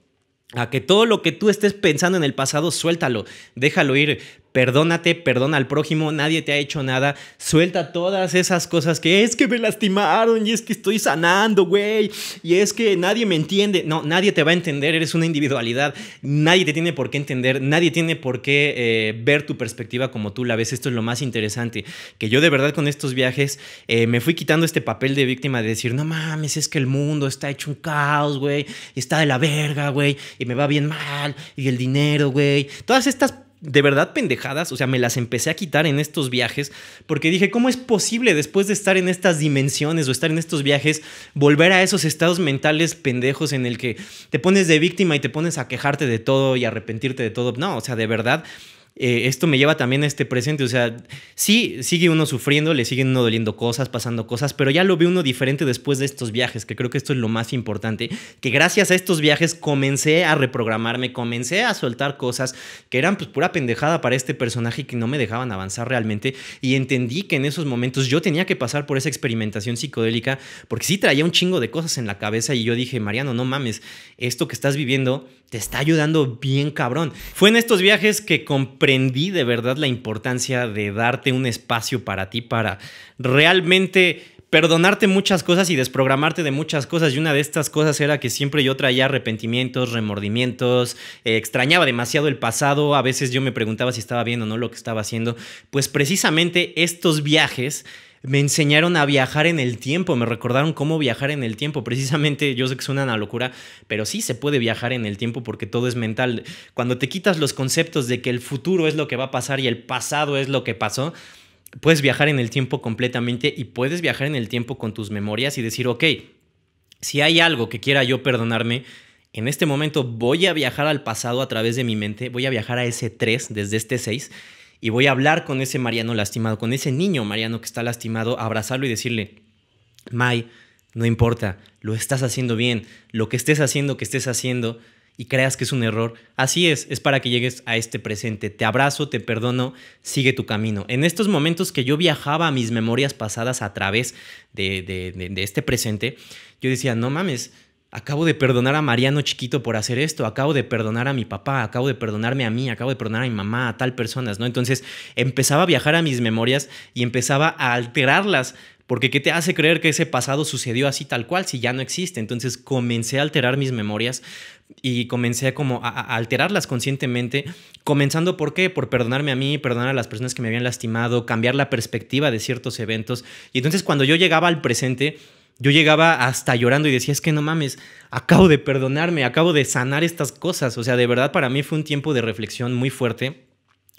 a que todo lo que tú estés pensando en el pasado, suéltalo, déjalo ir, perdónate, perdona al prójimo, nadie te ha hecho nada, suelta todas esas cosas que es que me lastimaron y es que estoy sanando, güey, y es que nadie me entiende, no, nadie te va a entender, eres una individualidad, nadie te tiene por qué entender, nadie tiene por qué eh, ver tu perspectiva como tú la ves, esto es lo más interesante, que yo de verdad con estos viajes eh, me fui quitando este papel de víctima de decir, no mames, es que el mundo está hecho un caos, güey, está de la verga, güey, y me va bien mal, y el dinero, güey, todas estas de verdad pendejadas, o sea, me las empecé a quitar en estos viajes, porque dije, ¿cómo es posible después de estar en estas dimensiones o estar en estos viajes, volver a esos estados mentales pendejos en el que te pones de víctima y te pones a quejarte de todo y arrepentirte de todo? No, o sea, de verdad, eh, esto me lleva también a este presente. O sea, sí, sigue uno sufriendo, le siguen uno doliendo cosas, pasando cosas, pero ya lo ve uno diferente después de estos viajes, que creo que esto es lo más importante. Que gracias a estos viajes comencé a reprogramarme, comencé a soltar cosas que eran pues pura pendejada para este personaje y que no me dejaban avanzar realmente. Y entendí que en esos momentos yo tenía que pasar por esa experimentación psicodélica, porque sí traía un chingo de cosas en la cabeza y yo dije, Mariano, no mames, esto que estás viviendo te está ayudando bien cabrón. Fue en estos viajes que comprendí de verdad la importancia de darte un espacio para ti, para realmente perdonarte muchas cosas y desprogramarte de muchas cosas. Y una de estas cosas era que siempre yo traía arrepentimientos, remordimientos, eh, extrañaba demasiado el pasado, a veces yo me preguntaba si estaba bien o no lo que estaba haciendo. Pues precisamente estos viajes me enseñaron a viajar en el tiempo, me recordaron cómo viajar en el tiempo. Precisamente, yo sé que suena una locura, pero sí se puede viajar en el tiempo porque todo es mental. Cuando te quitas los conceptos de que el futuro es lo que va a pasar y el pasado es lo que pasó, puedes viajar en el tiempo completamente y puedes viajar en el tiempo con tus memorias y decir, ok, si hay algo que quiera yo perdonarme, en este momento voy a viajar al pasado a través de mi mente, voy a viajar a ese 3 desde este 6 y voy a hablar con ese Mariano lastimado, con ese niño Mariano que está lastimado, abrazarlo y decirle, May, no importa, lo estás haciendo bien, lo que estés haciendo, que estés haciendo y creas que es un error, así es, es para que llegues a este presente. Te abrazo, te perdono, sigue tu camino. En estos momentos que yo viajaba a mis memorias pasadas a través de, de este presente, yo decía, no mames, acabo de perdonar a Mariano chiquito por hacer esto, acabo de perdonar a mi papá, acabo de perdonarme a mí, acabo de perdonar a mi mamá, a tal personas, ¿no? Entonces empezaba a viajar a mis memorias y empezaba a alterarlas. Porque ¿qué te hace creer que ese pasado sucedió así tal cual si ya no existe? Entonces comencé a alterar mis memorias y comencé como a, a alterarlas conscientemente, comenzando por qué? Por perdonarme a mí, perdonar a las personas que me habían lastimado, cambiar la perspectiva de ciertos eventos. Y entonces cuando yo llegaba al presente, yo llegaba hasta llorando y decía, es que no mames, acabo de perdonarme, acabo de sanar estas cosas. O sea, de verdad para mí fue un tiempo de reflexión muy fuerte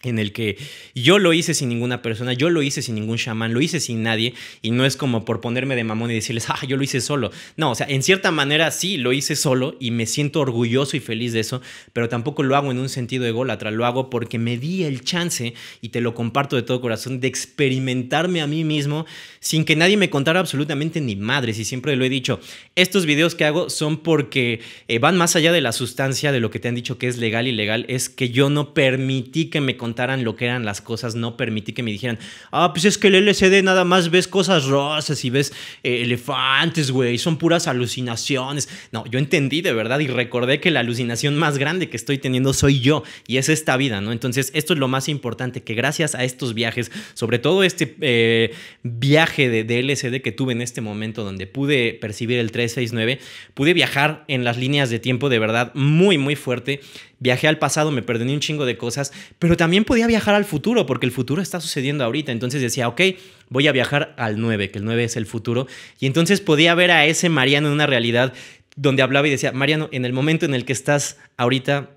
en el que yo lo hice sin ninguna persona, yo lo hice sin ningún chamán, lo hice sin nadie, y no es como por ponerme de mamón y decirles, ah, yo lo hice solo. No, o sea, en cierta manera sí, lo hice solo y me siento orgulloso y feliz de eso, pero tampoco lo hago en un sentido ególatra, lo hago porque me di el chance, y te lo comparto de todo corazón, de experimentarme a mí mismo sin que nadie me contara absolutamente ni madres, y siempre lo he dicho, estos videos que hago son porque eh, van más allá de la sustancia, de lo que te han dicho que es legal y legal, es que yo no permití que me contaran lo que eran las cosas, no permití que me dijeran, ah, pues es que el LCD nada más ves cosas rosas y ves eh, elefantes, güey, son puras alucinaciones. No, yo entendí de verdad y recordé que la alucinación más grande que estoy teniendo soy yo y es esta vida, ¿no? Entonces, esto es lo más importante, que gracias a estos viajes, sobre todo este eh, viaje de, de LCD que tuve en este momento donde pude percibir el 369, pude viajar en las líneas de tiempo de verdad muy, muy fuerte viajé al pasado, me perdoné un chingo de cosas, pero también podía viajar al futuro, porque el futuro está sucediendo ahorita. Entonces decía, ok, voy a viajar al 9, que el 9 es el futuro. Y entonces podía ver a ese Mariano en una realidad donde hablaba y decía, Mariano, en el momento en el que estás ahorita,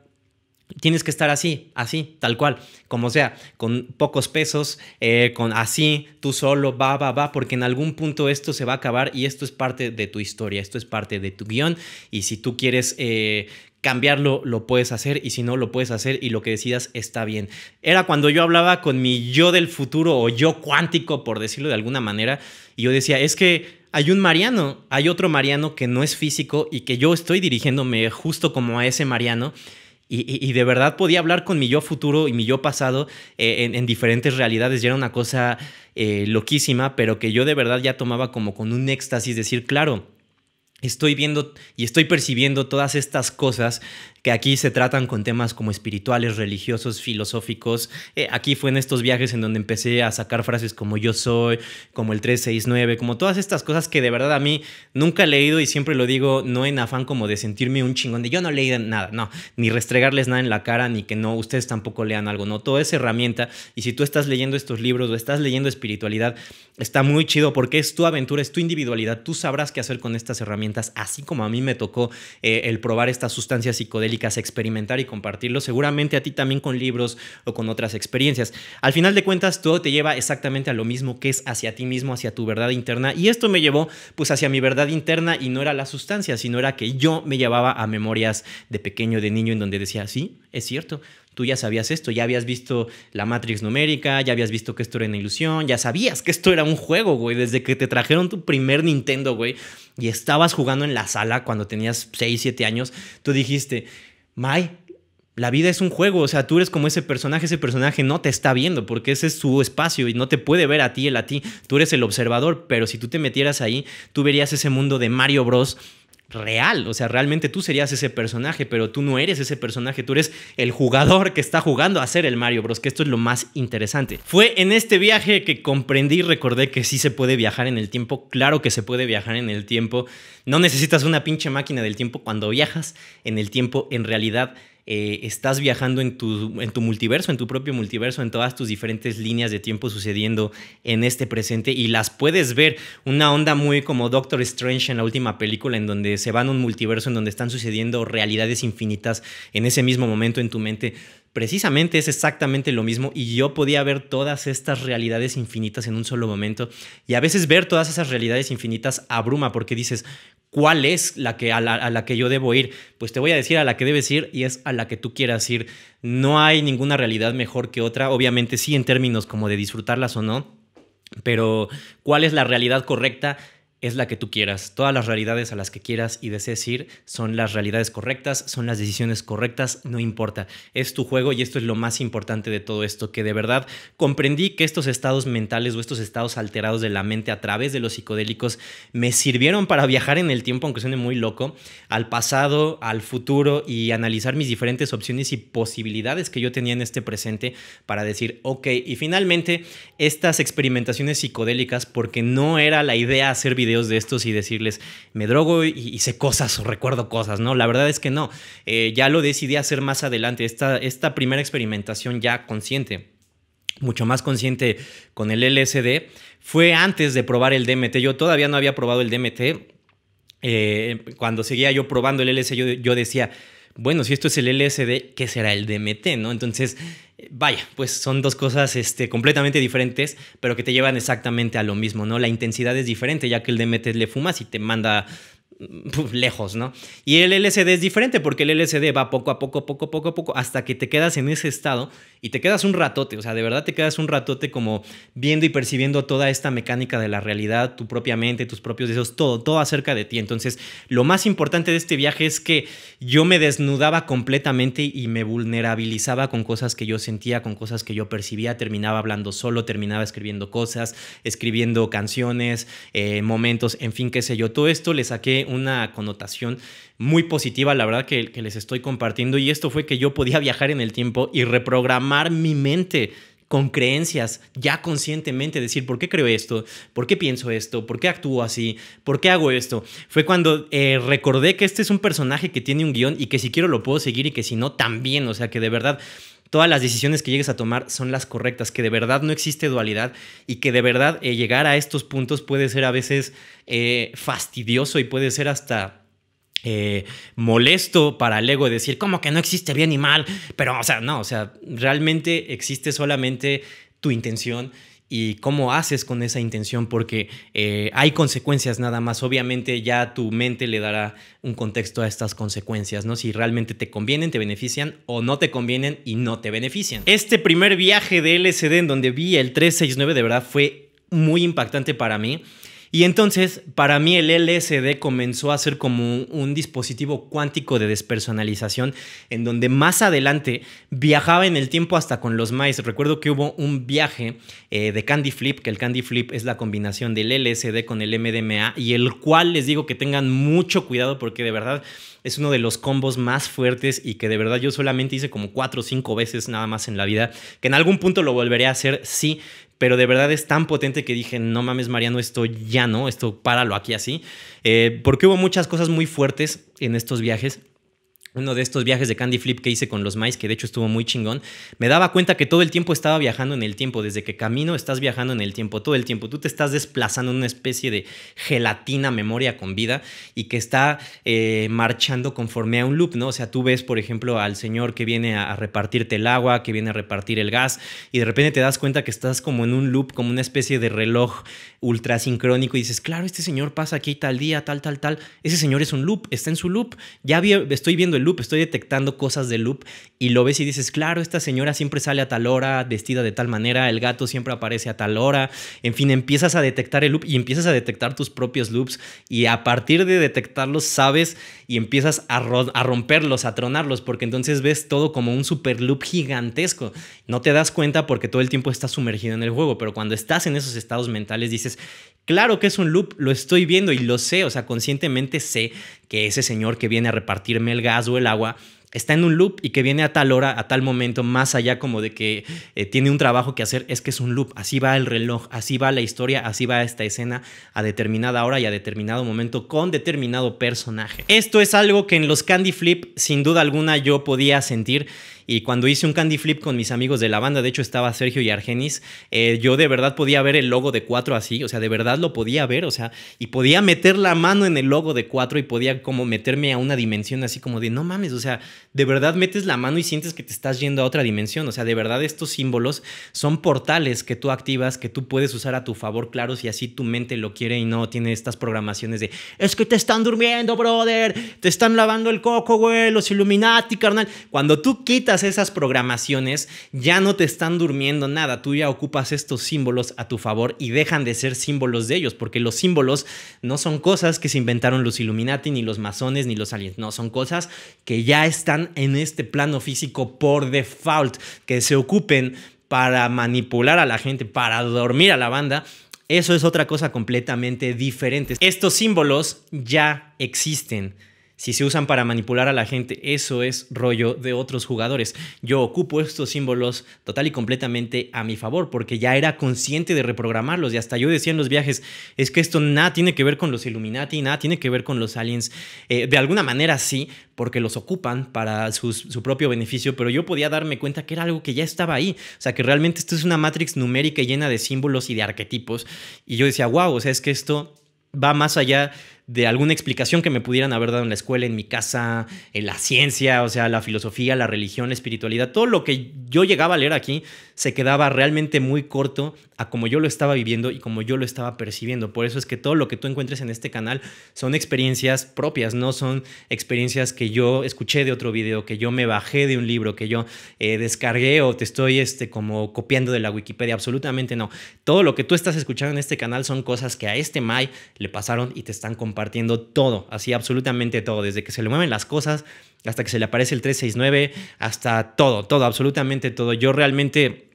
Tienes que estar así, así, tal cual, como sea, con pocos pesos, eh, con así, tú solo, va, va, va, porque en algún punto esto se va a acabar y esto es parte de tu historia, esto es parte de tu guión y si tú quieres eh, cambiarlo lo puedes hacer y si no lo puedes hacer y lo que decidas está bien. Era cuando yo hablaba con mi yo del futuro o yo cuántico, por decirlo de alguna manera, y yo decía, es que hay un Mariano, hay otro Mariano que no es físico y que yo estoy dirigiéndome justo como a ese Mariano. Y, de verdad podía hablar con mi yo futuro y mi yo pasado eh, en, diferentes realidades y era una cosa eh, loquísima, pero que yo de verdad ya tomaba como con un éxtasis, decir, claro, estoy viendo y estoy percibiendo todas estas cosas que aquí se tratan con temas como espirituales, religiosos, filosóficos. Eh, aquí fue en estos viajes en donde empecé a sacar frases como yo soy, como el 369, como todas estas cosas que de verdad a mí nunca he leído y siempre lo digo no en afán como de sentirme un chingón de yo no leí nada, no, ni restregarles nada en la cara, ni que no, ustedes tampoco lean algo, no, todo es herramienta y si tú estás leyendo estos libros o estás leyendo espiritualidad, está muy chido porque es tu aventura, es tu individualidad, tú sabrás qué hacer con estas herramientas, así como a mí me tocó eh, el probar estas sustancias psicodélica experimentar y compartirlo, seguramente a ti también con libros o con otras experiencias. Al final de cuentas, todo te lleva exactamente a lo mismo que es hacia ti mismo, hacia tu verdad interna. Y esto me llevó pues hacia mi verdad interna y no era la sustancia, sino era que yo me llevaba a memorias de pequeño, de niño, en donde decía, sí, es cierto, tú ya sabías esto, ya habías visto la Matrix numérica, ya habías visto que esto era una ilusión, ya sabías que esto era un juego, güey, desde que te trajeron tu primer Nintendo, güey, y estabas jugando en la sala cuando tenías 6, 7 años, tú dijiste, Mai, la vida es un juego, o sea, tú eres como ese personaje, ese personaje no te está viendo porque ese es su espacio y no te puede ver a ti, el a ti, tú eres el observador, pero si tú te metieras ahí, tú verías ese mundo de Mario Bros real, o sea, realmente tú serías ese personaje, pero tú no eres ese personaje, tú eres el jugador que está jugando a ser el Mario Bros, que esto es lo más interesante. Fue en este viaje que comprendí y recordé que sí se puede viajar en el tiempo, claro que se puede viajar en el tiempo, no necesitas una pinche máquina del tiempo cuando viajas en el tiempo, en realidad eh, estás viajando en tu, en tu multiverso, en tu propio multiverso, en todas tus diferentes líneas de tiempo sucediendo en este presente y las puedes ver. Una onda muy como Doctor Strange en la última película, en donde se van a un multiverso, en donde están sucediendo realidades infinitas en ese mismo momento en tu mente precisamente es exactamente lo mismo y yo podía ver todas estas realidades infinitas en un solo momento y a veces ver todas esas realidades infinitas abruma porque dices, ¿cuál es la que, a la, que yo debo ir? Pues te voy a decir a la que debes ir y es a la que tú quieras ir. No hay ninguna realidad mejor que otra, obviamente sí en términos como de disfrutarlas o no, pero ¿cuál es la realidad correcta? es la que tú quieras. Todas las realidades a las que quieras y desees ir son las realidades correctas, son las decisiones correctas, no importa. Es tu juego y esto es lo más importante de todo esto, que de verdad comprendí que estos estados mentales o estos estados alterados de la mente a través de los psicodélicos me sirvieron para viajar en el tiempo, aunque suene muy loco, al pasado, al futuro y analizar mis diferentes opciones y posibilidades que yo tenía en este presente para decir, ok, y finalmente estas experimentaciones psicodélicas, porque no era la idea hacer videos, de estos y decirles, me drogo y, hice cosas o recuerdo cosas, ¿no? La verdad es que no. Eh, ya lo decidí hacer más adelante, esta, esta primera experimentación ya consciente mucho más consciente con el LSD, fue antes de probar el DMT. Yo todavía no había probado el DMT. Eh, cuando seguía yo probando el LSD, yo, yo decía, bueno, si esto es el LSD, ¿qué será el DMT? ¿no? Entonces Vaya, pues son dos cosas este, completamente diferentes, pero que te llevan exactamente a lo mismo, ¿no? La intensidad es diferente, ya que el DMT le fumas y te manda lejos, ¿no? Y el LCD es diferente porque el LCD va poco a poco, poco, poco a poco, hasta que te quedas en ese estado y te quedas un ratote, o sea, de verdad te quedas un ratote como viendo y percibiendo toda esta mecánica de la realidad, tu propia mente, tus propios deseos, todo, todo acerca de ti. Entonces, lo más importante de este viaje es que yo me desnudaba completamente y me vulnerabilizaba con cosas que yo sentía, con cosas que yo percibía, terminaba hablando solo, terminaba escribiendo cosas, escribiendo canciones, eh, momentos, en fin, qué sé yo, todo esto le saqué una connotación muy positiva, la verdad que, les estoy compartiendo. Y esto fue que yo podía viajar en el tiempo y reprogramar mi mente con creencias, ya conscientemente decir, ¿por qué creo esto? ¿Por qué pienso esto? ¿Por qué actúo así? ¿Por qué hago esto? Fue cuando eh, recordé que este es un personaje que tiene un guión y que si quiero lo puedo seguir y que si no también, o sea que de verdad todas las decisiones que llegues a tomar son las correctas, que de verdad no existe dualidad y que de verdad eh, llegar a estos puntos puede ser a veces eh, fastidioso y puede ser hasta... Eh, molesto para el ego decir, como que no existe bien y mal, pero, o sea, no, o sea, realmente existe solamente tu intención y cómo haces con esa intención, porque eh, hay consecuencias nada más. Obviamente ya tu mente le dará un contexto a estas consecuencias, ¿no? Si realmente te convienen, te benefician o no te convienen y no te benefician. Este primer viaje de LCD en donde vi el 369 de verdad fue muy impactante para mí y entonces, para mí el LSD comenzó a ser como un, dispositivo cuántico de despersonalización, en donde más adelante viajaba en el tiempo hasta con los maíz. Recuerdo que hubo un viaje eh, de Candy Flip, que el Candy Flip es la combinación del LSD con el MDMA, y el cual les digo que tengan mucho cuidado porque de verdad es uno de los combos más fuertes y que de verdad yo solamente hice como cuatro o cinco veces nada más en la vida, que en algún punto lo volveré a hacer, sí, pero de verdad es tan potente que dije, no mames Mariano, esto ya no, esto páralo aquí así, eh, porque hubo muchas cosas muy fuertes en estos viajes uno de estos viajes de Candy Flip que hice con los Mice, que de hecho estuvo muy chingón, me daba cuenta que todo el tiempo estaba viajando en el tiempo. Desde que camino estás viajando en el tiempo, todo el tiempo. Tú te estás desplazando en una especie de gelatina memoria con vida y que está eh, marchando conforme a un loop, ¿no? O sea, tú ves, por ejemplo, al señor que viene a, repartirte el agua, que viene a repartir el gas, y de repente te das cuenta que estás como en un loop, como una especie de reloj ultrasincrónico y dices, claro, este señor pasa aquí tal día, tal, tal, tal. Ese señor es un loop, está en su loop. Ya estoy viendo el loop, estoy detectando cosas de loop y lo ves y dices, claro, esta señora siempre sale a tal hora, vestida de tal manera, el gato siempre aparece a tal hora, en fin, empiezas a detectar el loop y empiezas a detectar tus propios loops y a partir de detectarlos sabes y empiezas a, a romperlos, a tronarlos, porque entonces ves todo como un super loop gigantesco. No te das cuenta porque todo el tiempo estás sumergido en el juego, pero cuando estás en esos estados mentales dices, Claro que es un loop, lo estoy viendo y lo sé, o sea, conscientemente sé que ese señor que viene a repartirme el gas o el agua está en un loop y que viene a tal hora, a tal momento, más allá como de que eh, tiene un trabajo que hacer, es que es un loop, así va el reloj, así va la historia, así va esta escena a determinada hora y a determinado momento con determinado personaje. Esto es algo que en los Candy Flip sin duda alguna yo podía sentir y cuando hice un candy flip con mis amigos de la banda, de hecho estaba Sergio y Argenis, eh, yo de verdad podía ver el logo de cuatro así, o sea, de verdad lo podía ver, o sea, y podía meter la mano en el logo de cuatro y podía como meterme a una dimensión así como de, no mames, o sea, de verdad metes la mano y sientes que te estás yendo a otra dimensión, o sea, de verdad estos símbolos son portales que tú activas, que tú puedes usar a tu favor, claro, si así tu mente lo quiere y no tiene estas programaciones de, es que te están durmiendo, brother, te están lavando el coco, güey, los Illuminati, carnal. Cuando tú quitas esas programaciones, ya no te están durmiendo nada, tú ya ocupas estos símbolos a tu favor y dejan de ser símbolos de ellos, porque los símbolos no son cosas que se inventaron los Illuminati, ni los masones, ni los aliens, no, son cosas que ya están en este plano físico por default, que se ocupen para manipular a la gente, para dormir a la banda, eso es otra cosa completamente diferente. Estos símbolos ya existen si se usan para manipular a la gente, eso es rollo de otros jugadores. Yo ocupo estos símbolos total y completamente a mi favor, porque ya era consciente de reprogramarlos. Y hasta yo decía en los viajes, es que esto nada tiene que ver con los Illuminati, nada tiene que ver con los aliens. Eh, de alguna manera sí, porque los ocupan para su propio beneficio, pero yo podía darme cuenta que era algo que ya estaba ahí. O sea, que realmente esto es una matrix numérica llena de símbolos y de arquetipos. Y yo decía, wow, o sea, es que esto va más allá de alguna explicación que me pudieran haber dado en la escuela, en mi casa, en la ciencia, o sea, la filosofía, la religión, la espiritualidad, todo lo que yo llegaba a leer aquí se quedaba realmente muy corto a como yo lo estaba viviendo y como yo lo estaba percibiendo. Por eso es que todo lo que tú encuentres en este canal son experiencias propias, no son experiencias que yo escuché de otro video, que yo me bajé de un libro, que yo eh, descargué o te estoy este, como copiando de la Wikipedia. Absolutamente no. Todo lo que tú estás escuchando en este canal son cosas que a este may le pasaron y te están compartiendo todo, así absolutamente todo, desde que se le mueven las cosas hasta que se le aparece el 369, hasta todo, todo, absolutamente todo. Yo realmente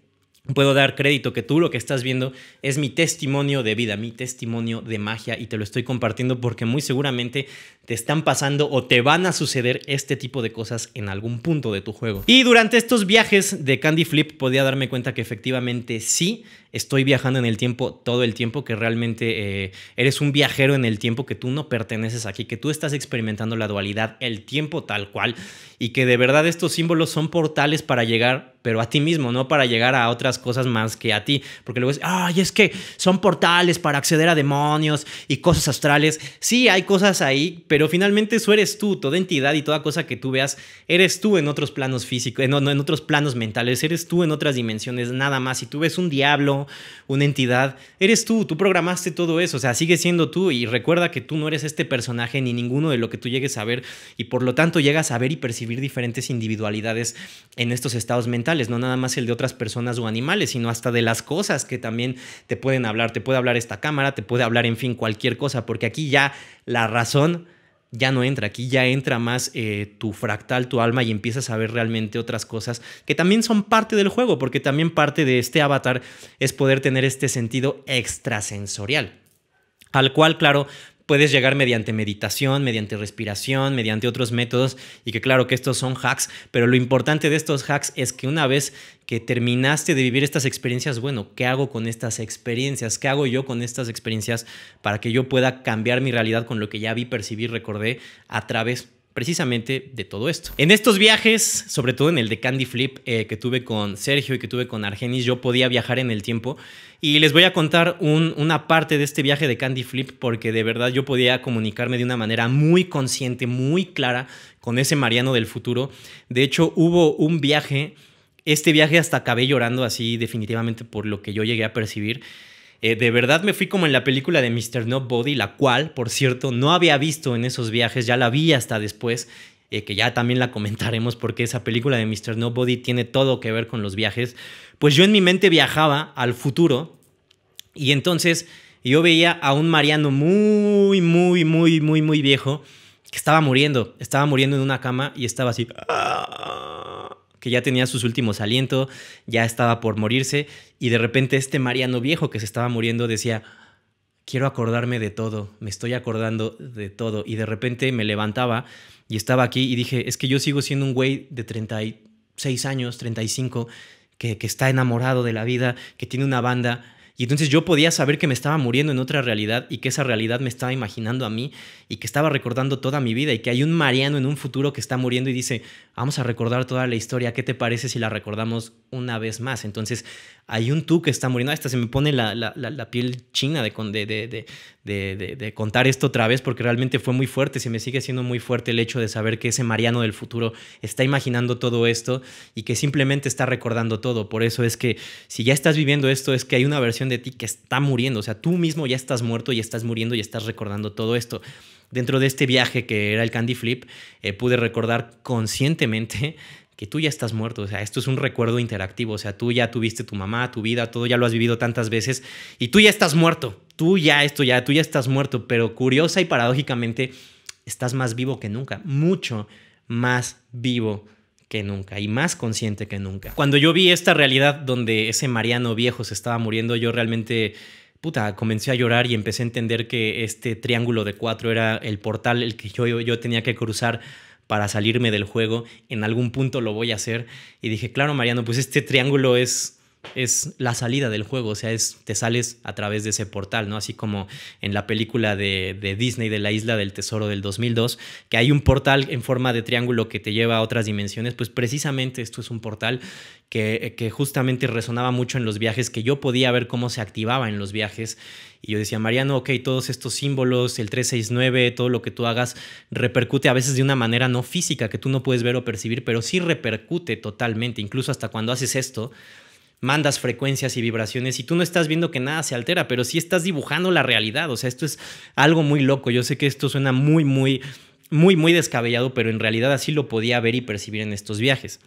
puedo dar crédito que tú lo que estás viendo es mi testimonio de vida, mi testimonio de magia y te lo estoy compartiendo porque muy seguramente te están pasando o te van a suceder este tipo de cosas en algún punto de tu juego. Y durante estos viajes de Candy Flip podía darme cuenta que efectivamente sí, estoy viajando en el tiempo todo el tiempo, que realmente eh, eres un viajero en el tiempo, que tú no perteneces aquí, que tú estás experimentando la dualidad, el tiempo tal cual, y que de verdad estos símbolos son portales para llegar, pero a ti mismo, no para llegar a otras cosas más que a ti, porque luego es, ay, es que son portales para acceder a demonios y cosas astrales. Sí, hay cosas ahí, pero finalmente eso eres tú, toda entidad y toda cosa que tú veas, eres tú en otros planos físicos, no en otros planos mentales, eres tú en otras dimensiones, nada más. Si tú ves un diablo, una entidad, eres tú, tú programaste todo eso, o sea, sigue siendo tú y recuerda que tú no eres este personaje ni ninguno de lo que tú llegues a ver y por lo tanto llegas a ver y percibir diferentes individualidades en estos estados mentales, no nada más el de otras personas o animales, sino hasta de las cosas que también te pueden hablar, te puede hablar esta cámara, te puede hablar, en fin, cualquier cosa, porque aquí ya la razón ya no entra, aquí ya entra más eh, tu fractal, tu alma y empiezas a ver realmente otras cosas que también son parte del juego, porque también parte de este avatar es poder tener este sentido extrasensorial, al cual, claro, puedes llegar mediante meditación, mediante respiración, mediante otros métodos y que claro que estos son hacks, pero lo importante de estos hacks es que una vez que terminaste de vivir estas experiencias, bueno, ¿qué hago con estas experiencias? ¿Qué hago yo con estas experiencias para que yo pueda cambiar mi realidad con lo que ya vi, percibí, recordé a través precisamente de todo esto. En estos viajes, sobre todo en el de Candy Flip eh, que tuve con Sergio y que tuve con Argenis, yo podía viajar en el tiempo y les voy a contar una parte de este viaje de Candy Flip porque de verdad yo podía comunicarme de una manera muy consciente, muy clara con ese Mariano del futuro. De hecho, hubo un viaje, este viaje hasta acabé llorando así definitivamente por lo que yo llegué a percibir. Eh, de verdad me fui como en la película de Mr. Nobody, la cual, por cierto, no había visto en esos viajes, ya la vi hasta después. Eh, que ya también la comentaremos porque esa película de Mr. Nobody tiene todo que ver con los viajes, pues yo en mi mente viajaba al futuro y entonces yo veía a un Mariano muy, muy, muy, muy, muy viejo que estaba muriendo, estaba muriendo en una cama y estaba así, que ya tenía sus últimos alientos, ya estaba por morirse y de repente este Mariano viejo que se estaba muriendo decía, quiero acordarme de todo, me estoy acordando de todo y de repente me levantaba y estaba aquí y dije, es que yo sigo siendo un güey de 36 años, 35, que, que está enamorado de la vida, que tiene una banda y entonces yo podía saber que me estaba muriendo en otra realidad y que esa realidad me estaba imaginando a mí y que estaba recordando toda mi vida y que hay un Mariano en un futuro que está muriendo y dice, vamos a recordar toda la historia, ¿qué te parece si la recordamos una vez más? Entonces hay un tú que está muriendo, hasta se me pone la, piel china de, de, contar esto otra vez porque realmente fue muy fuerte, se me sigue siendo muy fuerte el hecho de saber que ese Mariano del futuro está imaginando todo esto y que simplemente está recordando todo. Por eso es que si ya estás viviendo esto, es que hay una versión de ti que está muriendo, o sea, tú mismo ya estás muerto y estás muriendo y estás recordando todo esto. Dentro de este viaje que era el Candy Flip, eh, pude recordar conscientemente que tú ya estás muerto, o sea, esto es un recuerdo interactivo, o sea, tú ya tuviste tu mamá, tu vida, todo ya lo has vivido tantas veces y tú ya estás muerto, tú ya esto ya, tú ya estás muerto, pero curiosa y paradójicamente estás más vivo que nunca, mucho más vivo que nunca y más consciente que nunca. Cuando yo vi esta realidad donde ese Mariano viejo se estaba muriendo, yo realmente puta, comencé a llorar y empecé a entender que este triángulo de cuatro era el portal el que yo, yo tenía que cruzar para salirme del juego. En algún punto lo voy a hacer. Y dije, claro, Mariano, pues este triángulo es es la salida del juego, o sea, es, te sales a través de ese portal, ¿no? Así como en la película de, Disney de la Isla del Tesoro del 2002, que hay un portal en forma de triángulo que te lleva a otras dimensiones, pues precisamente esto es un portal que, que justamente resonaba mucho en los viajes, que yo podía ver cómo se activaba en los viajes. Y yo decía, Mariano, ok, todos estos símbolos, el 369, todo lo que tú hagas, repercute a veces de una manera no física que tú no puedes ver o percibir, pero sí repercute totalmente, incluso hasta cuando haces esto mandas frecuencias y vibraciones y tú no estás viendo que nada se altera, pero sí estás dibujando la realidad. O sea, esto es algo muy loco. Yo sé que esto suena muy, muy, muy, muy descabellado, pero en realidad así lo podía ver y percibir en estos viajes.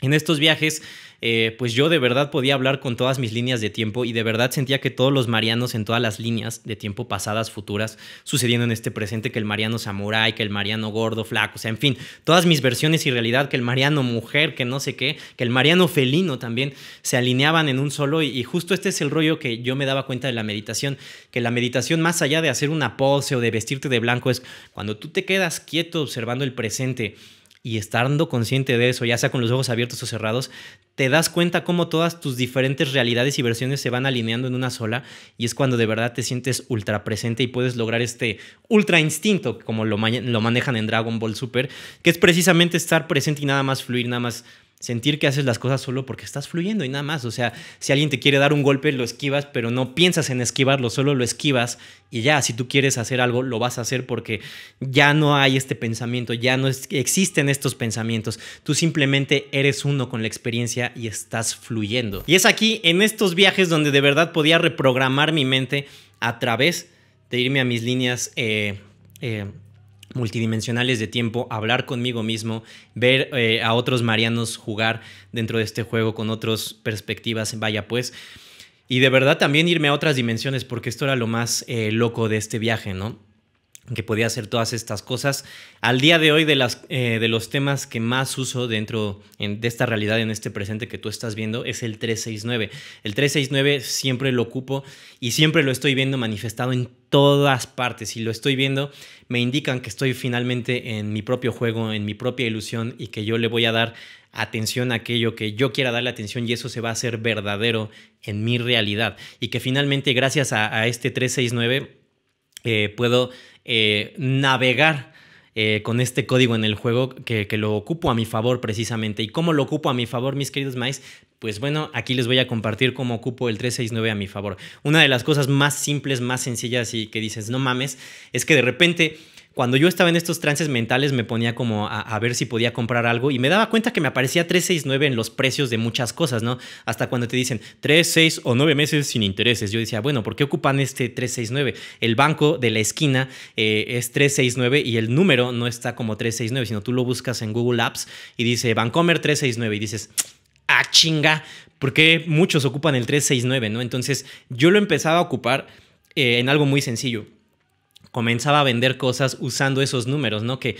En estos viajes eh, pues yo de verdad podía hablar con todas mis líneas de tiempo y de verdad sentía que todos los marianos en todas las líneas de tiempo pasadas, futuras, sucediendo en este presente, que el mariano samurai, que el mariano gordo, flaco, o sea, en fin, todas mis versiones y realidad, que el mariano mujer, que no sé qué, que el mariano felino también, se alineaban en un solo y, y justo este es el rollo que yo me daba cuenta de la meditación, que la meditación más allá de hacer una pose o de vestirte de blanco es cuando tú te quedas quieto observando el presente, y estando consciente de eso, ya sea con los ojos abiertos o cerrados, te das cuenta cómo todas tus diferentes realidades y versiones se van alineando en una sola y es cuando de verdad te sientes ultra presente y puedes lograr este ultra instinto como lo, lo manejan en Dragon Ball Super, que es precisamente estar presente y nada más fluir, nada más Sentir que haces las cosas solo porque estás fluyendo y nada más. O sea, si alguien te quiere dar un golpe, lo esquivas, pero no piensas en esquivarlo, solo lo esquivas y ya, si tú quieres hacer algo, lo vas a hacer porque ya no hay este pensamiento, ya no existen estos pensamientos. Tú simplemente eres uno con la experiencia y estás fluyendo. Y es aquí, en estos viajes, donde de verdad podía reprogramar mi mente a través de irme a mis líneas eh, eh, multidimensionales de tiempo, hablar conmigo mismo, ver eh, a otros Marianos jugar dentro de este juego con otras perspectivas, vaya pues. Y de verdad también irme a otras dimensiones, porque esto era lo más eh, loco de este viaje, ¿no? que podía hacer todas estas cosas. Al día de hoy, de, las, eh, de los temas que más uso dentro de esta realidad, en este presente que tú estás viendo, es el 369. El 369 siempre lo ocupo y siempre lo estoy viendo manifestado en todas partes. y lo estoy viendo, me indican que estoy finalmente en mi propio juego, en mi propia ilusión y que yo le voy a dar atención a aquello que yo quiera darle atención y eso se va a hacer verdadero en mi realidad. Y que finalmente, gracias a, este 369, eh, puedo eh, navegar eh, con este código en el juego que, que, lo ocupo a mi favor precisamente. ¿Y cómo lo ocupo a mi favor, mis queridos maíz? Pues bueno, aquí les voy a compartir cómo ocupo el 369 a mi favor. Una de las cosas más simples, más sencillas y que dices, no mames, es que de repente cuando yo estaba en estos trances mentales me ponía como a, ver si podía comprar algo y me daba cuenta que me aparecía 369 en los precios de muchas cosas, ¿no? Hasta cuando te dicen 3, 6 o 9 meses sin intereses. Yo decía, bueno, ¿por qué ocupan este 369? El banco de la esquina eh, es 369 y el número no está como 369, sino tú lo buscas en Google Apps y dice Bancomer 369 y dices, ah, chinga, ¿por qué muchos ocupan el 369, ¿no? Entonces yo lo empezaba a ocupar eh, en algo muy sencillo comenzaba a vender cosas usando esos números, ¿no? Que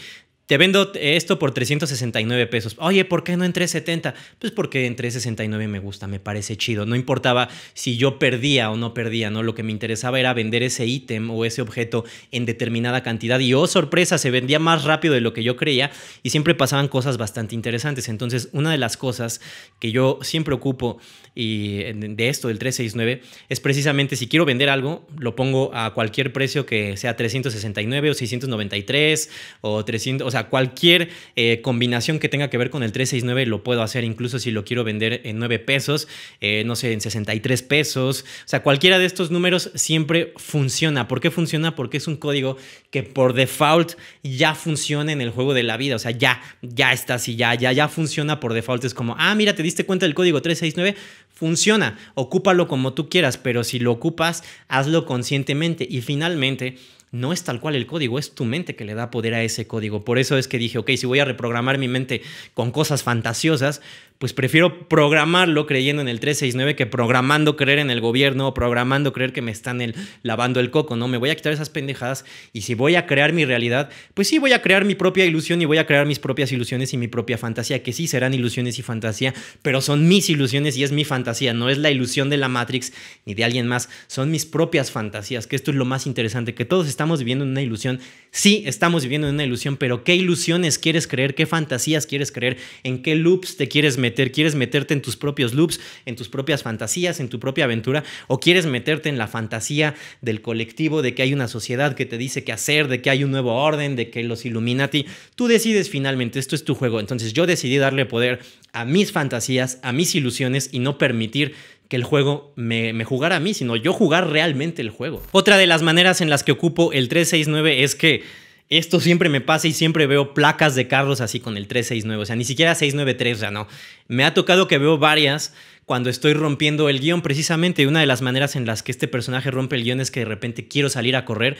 te vendo esto por 369 pesos. Oye, ¿por qué no en 370? Pues porque en 369 me gusta, me parece chido. No importaba si yo perdía o no perdía, ¿no? Lo que me interesaba era vender ese ítem o ese objeto en determinada cantidad. Y oh, sorpresa, se vendía más rápido de lo que yo creía y siempre pasaban cosas bastante interesantes. Entonces, una de las cosas que yo siempre ocupo y de esto, del 369, es precisamente si quiero vender algo, lo pongo a cualquier precio que sea 369 o 693 o 300, o sea, sea, cualquier eh, combinación que tenga que ver con el 369 lo puedo hacer, incluso si lo quiero vender en 9 pesos, eh, no sé, en 63 pesos. O sea, cualquiera de estos números siempre funciona. ¿Por qué funciona? Porque es un código que por default ya funciona en el juego de la vida. O sea, ya, ya está así, ya, ya, ya funciona por default. Es como, ah, mira, te diste cuenta del código 369, funciona. Ocúpalo como tú quieras, pero si lo ocupas, hazlo conscientemente. Y finalmente, no es tal cual el código, es tu mente que le da poder a ese código. Por eso es que dije, ok, si voy a reprogramar mi mente con cosas fantasiosas, pues prefiero programarlo creyendo en el 369 que programando creer en el gobierno o programando creer que me están lavando el coco, ¿no? Me voy a quitar esas pendejadas y si voy a crear mi realidad, pues sí voy a crear mi propia ilusión y voy a crear mis propias ilusiones y mi propia fantasía, que sí serán ilusiones y fantasía, pero son mis ilusiones y es mi fantasía, no es la ilusión de la Matrix ni de alguien más, son mis propias fantasías, que esto es lo más interesante, que todos estamos viviendo en una ilusión, sí estamos viviendo en una ilusión, pero ¿qué ilusiones quieres creer? ¿Qué fantasías quieres creer? ¿En qué loops te quieres meter? ¿Quieres meterte en tus propios loops, en tus propias fantasías, en tu propia aventura? ¿O quieres meterte en la fantasía del colectivo, de que hay una sociedad que te dice qué hacer, de que hay un nuevo orden, de que los ilumina a ti, Tú decides finalmente, esto es tu juego. Entonces yo decidí darle poder a mis fantasías, a mis ilusiones y no permitir que el juego me, me, jugara a mí, sino yo jugar realmente el juego. Otra de las maneras en las que ocupo el 369 es que esto siempre me pasa y siempre veo placas de carros así con el 369, o sea, ni siquiera 693, o sea, no. Me ha tocado que veo varias cuando estoy rompiendo el guión, precisamente. Una de las maneras en las que este personaje rompe el guión es que de repente quiero salir a correr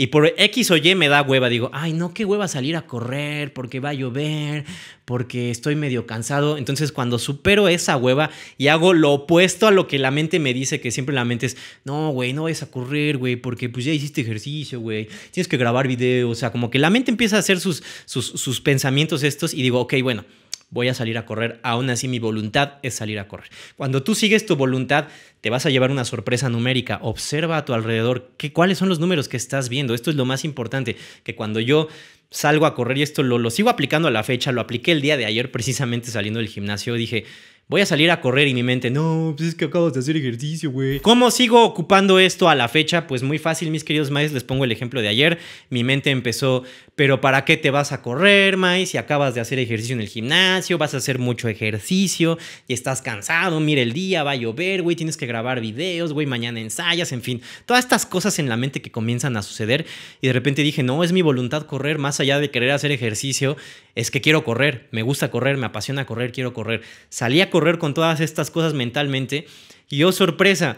y por X o Y me da hueva, digo, ay, no, qué hueva salir a correr porque va a llover, porque estoy medio cansado. Entonces cuando supero esa hueva y hago lo opuesto a lo que la mente me dice, que siempre la mente es, no, güey, no vayas a correr, güey, porque pues ya hiciste ejercicio, güey, tienes que grabar videos, o sea, como que la mente empieza a hacer sus, sus, sus pensamientos estos y digo, ok, bueno voy a salir a correr, aún así mi voluntad es salir a correr. Cuando tú sigues tu voluntad, te vas a llevar una sorpresa numérica. Observa a tu alrededor cuáles son los números que estás viendo. Esto es lo más importante, que cuando yo salgo a correr y esto lo, sigo aplicando a la fecha, lo apliqué el día de ayer precisamente saliendo del gimnasio, dije, voy a salir a correr y mi mente, no, pues es que acabas de hacer ejercicio, güey. ¿Cómo sigo ocupando esto a la fecha? Pues muy fácil, mis queridos maes, les pongo el ejemplo de ayer. Mi mente empezó, pero ¿para qué te vas a correr, maes? Si acabas de hacer ejercicio en el gimnasio, vas a hacer mucho ejercicio y estás cansado, mira el día, va a llover, güey, tienes que grabar videos, güey, mañana ensayas, en fin, todas estas cosas en la mente que comienzan a suceder y de repente dije, no, es mi voluntad correr más allá de querer hacer ejercicio, es que quiero correr, me gusta correr, me apasiona correr, quiero correr. Salí a correr con todas estas cosas mentalmente y yo, oh, sorpresa,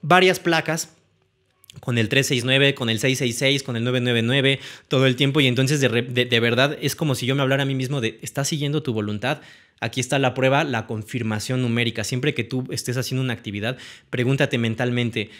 varias placas con el 369, con el 666, con el 999, todo el tiempo. Y entonces de, de, verdad es como si yo me hablara a mí mismo de, ¿estás siguiendo tu voluntad? Aquí está la prueba, la confirmación numérica. Siempre que tú estés haciendo una actividad, pregúntate mentalmente,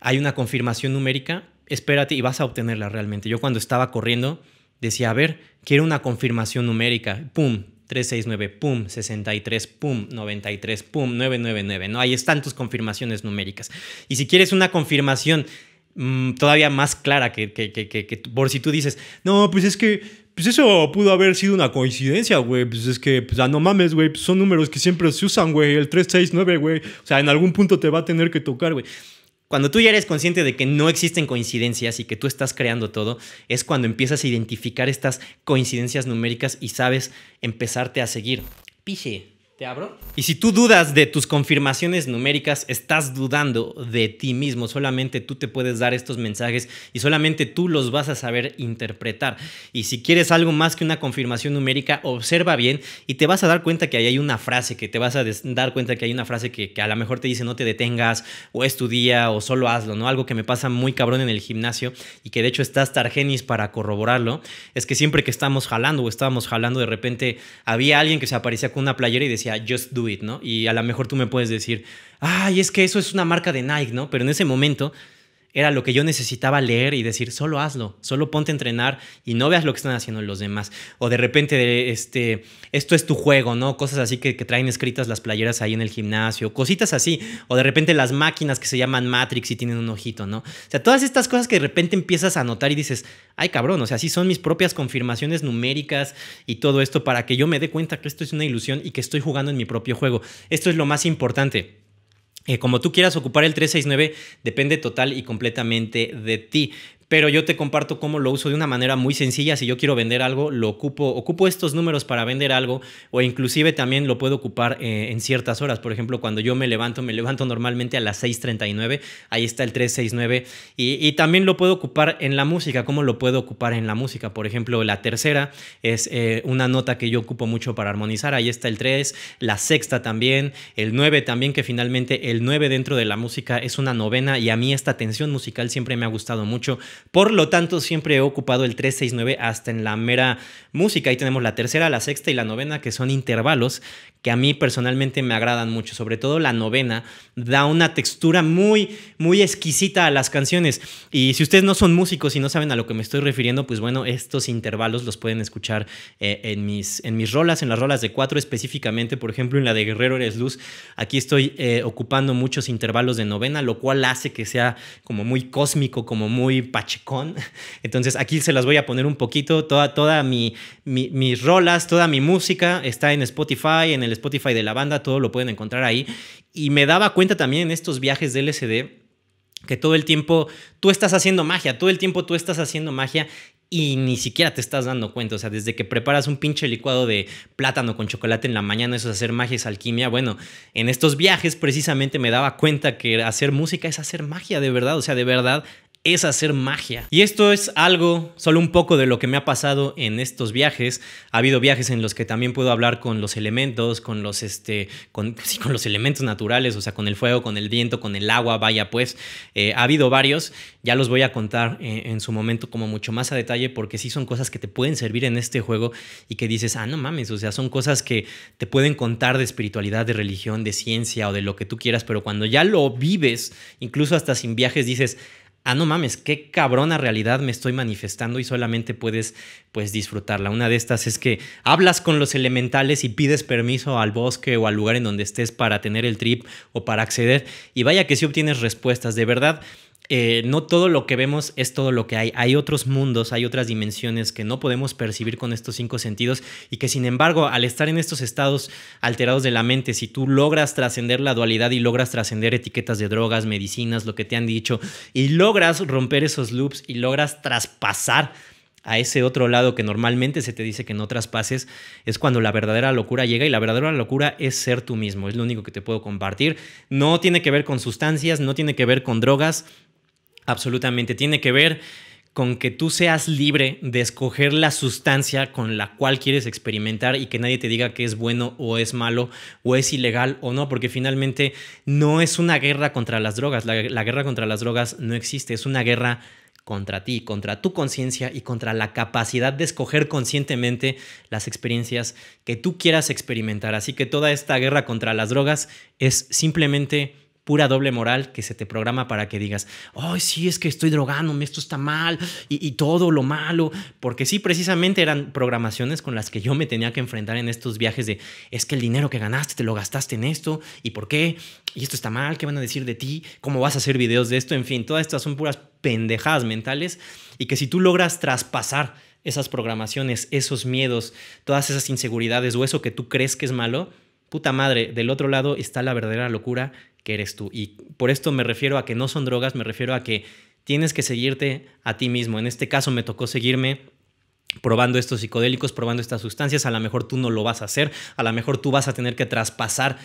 ¿hay una confirmación numérica? espérate y vas a obtenerla realmente. Yo cuando estaba corriendo decía, a ver, quiero una confirmación numérica, pum, 369, pum, 63, pum, 93, pum, 999, ¿no? Ahí están tus confirmaciones numéricas. Y si quieres una confirmación mm, todavía más clara que, que, que, que, por si tú dices, no, pues es que... Pues eso pudo haber sido una coincidencia, güey. Pues es que, pues, ah, no mames, güey. Pues son números que siempre se usan, güey. El 369, güey. O sea, en algún punto te va a tener que tocar, güey cuando tú ya eres consciente de que no existen coincidencias y que tú estás creando todo, es cuando empiezas a identificar estas coincidencias numéricas y sabes empezarte a seguir. Piche, te abro. Y si tú dudas de tus confirmaciones numéricas, estás dudando de ti mismo. Solamente tú te puedes dar estos mensajes y solamente tú los vas a saber interpretar. Y si quieres algo más que una confirmación numérica, observa bien y te vas a dar cuenta que ahí hay una frase, que te vas a dar cuenta que hay una frase que, a lo mejor te dice no te detengas o día o solo hazlo, ¿no? Algo que me pasa muy cabrón en el gimnasio y que de hecho estás Targenis para corroborarlo, es que siempre que estamos jalando o estábamos jalando, de repente había alguien que se aparecía con una playera y decía, just do it, ¿no? Y a lo mejor tú me puedes decir, ay, es que eso es una marca de Nike, ¿no? Pero en ese momento era lo que yo necesitaba leer y decir, solo hazlo, solo ponte a entrenar y no veas lo que están haciendo los demás. O de repente, este, esto es tu juego, ¿no? Cosas así que, traen escritas las playeras ahí en el gimnasio, cositas así. O de repente las máquinas que se llaman Matrix y tienen un ojito, ¿no? O sea, todas estas cosas que de repente empiezas a notar y dices, ay cabrón, o sea, así son mis propias confirmaciones numéricas y todo esto para que yo me dé cuenta que esto es una ilusión y que estoy jugando en mi propio juego. Esto es lo más importante. Eh, como tú quieras ocupar el 369 depende total y completamente de ti pero yo te comparto cómo lo uso de una manera muy sencilla. Si yo quiero vender algo, lo ocupo, ocupo estos números para vender algo o inclusive también lo puedo ocupar eh, en ciertas horas. Por ejemplo, cuando yo me levanto, me levanto normalmente a las 6.39, ahí está el 369 y, también lo puedo ocupar en la música. ¿Cómo lo puedo ocupar en la música? Por ejemplo, la tercera es eh, una nota que yo ocupo mucho para armonizar, ahí está el 3, la sexta también, el 9 también, que finalmente el 9 dentro de la música es una novena y a mí esta tensión musical siempre me ha gustado mucho. Por lo tanto, siempre he ocupado el 369 hasta en la mera música. Ahí tenemos la tercera, la sexta y la novena, que son intervalos que a mí personalmente me agradan mucho. Sobre todo la novena da una textura muy, muy exquisita a las canciones. Y si ustedes no son músicos y no saben a lo que me estoy refiriendo, pues bueno, estos intervalos los pueden escuchar eh, en, mis, en mis rolas, en las rolas de cuatro específicamente, por ejemplo, en la de Guerrero Eres Luz. Aquí estoy eh, ocupando muchos intervalos de novena, lo cual hace que sea como muy cósmico, como muy Entonces aquí se las voy a poner un poquito. Toda, toda mi, mis rolas, toda mi música está en Spotify, en el Spotify de la banda, todo lo pueden encontrar ahí. Y me daba cuenta también en estos viajes de LSD que todo el tiempo tú estás haciendo magia, todo el tiempo tú estás haciendo magia y ni siquiera te estás dando cuenta. O sea, desde que preparas un pinche licuado de plátano con chocolate en la mañana, eso es hacer magia, es alquimia. Bueno, en estos viajes precisamente me daba cuenta que hacer música es hacer magia de verdad. O sea, de verdad es hacer magia. Y esto es algo, solo un poco de lo que me ha pasado en estos viajes. Ha habido viajes en los que también puedo hablar con los elementos, con los, este, con, los elementos naturales, o sea, con el fuego, con el viento, con el agua, vaya pues. Eh, ha habido varios, ya los voy a contar eh, en su momento como mucho más a detalle porque sí son cosas que te pueden servir en este juego y que dices, ah, no mames, o sea, son cosas que te pueden contar de espiritualidad, de religión, de ciencia o de lo que tú quieras, pero cuando ya lo vives, incluso hasta sin viajes, dices, ah, no mames, qué cabrona realidad me estoy manifestando y solamente puedes pues disfrutarla. Una de estas es que hablas con los elementales y pides permiso al bosque o al lugar en donde estés para tener el trip o para acceder y vaya que si sí obtienes respuestas, de verdad. Eh, no todo lo que vemos es todo lo que hay. Hay otros mundos, hay otras dimensiones que no podemos percibir con estos cinco sentidos y que sin embargo al estar en estos estados alterados de la mente, si tú logras trascender la dualidad y logras trascender etiquetas de drogas, medicinas, lo que te han dicho, y logras romper esos loops y logras traspasar a ese otro lado que normalmente se te dice que no traspases, es cuando la verdadera locura llega y la verdadera locura es ser tú mismo, es lo único que te puedo compartir. No tiene que ver con sustancias, no tiene que ver con drogas, Absolutamente, tiene que ver con que tú seas libre de escoger la sustancia con la cual quieres experimentar y que nadie te diga que es bueno o es malo o es ilegal o no, porque finalmente no es una guerra contra las drogas, la, guerra contra las drogas no existe, es una guerra contra ti, contra tu conciencia y contra la capacidad de escoger conscientemente las experiencias que tú quieras experimentar. Así que toda esta guerra contra las drogas es simplemente pura doble moral que se te programa para que digas, ay, sí, es que estoy drogándome, esto está mal y, todo lo malo, porque sí, precisamente eran programaciones con las que yo me tenía que enfrentar en estos viajes de, es que el dinero que ganaste te lo gastaste en esto y por qué, y esto está mal, ¿qué van a decir de ti? ¿Cómo vas a hacer videos de esto? En fin, todas estas son puras pendejadas mentales y que si tú logras traspasar esas programaciones, esos miedos, todas esas inseguridades o eso que tú crees que es malo, puta madre, del otro lado está la verdadera locura que eres tú. Y por esto me refiero a que no son drogas, me refiero a que tienes que seguirte a ti mismo. En este caso me tocó seguirme probando estos psicodélicos, probando estas sustancias. A lo mejor tú no lo vas a hacer, a lo mejor tú vas a tener que traspasar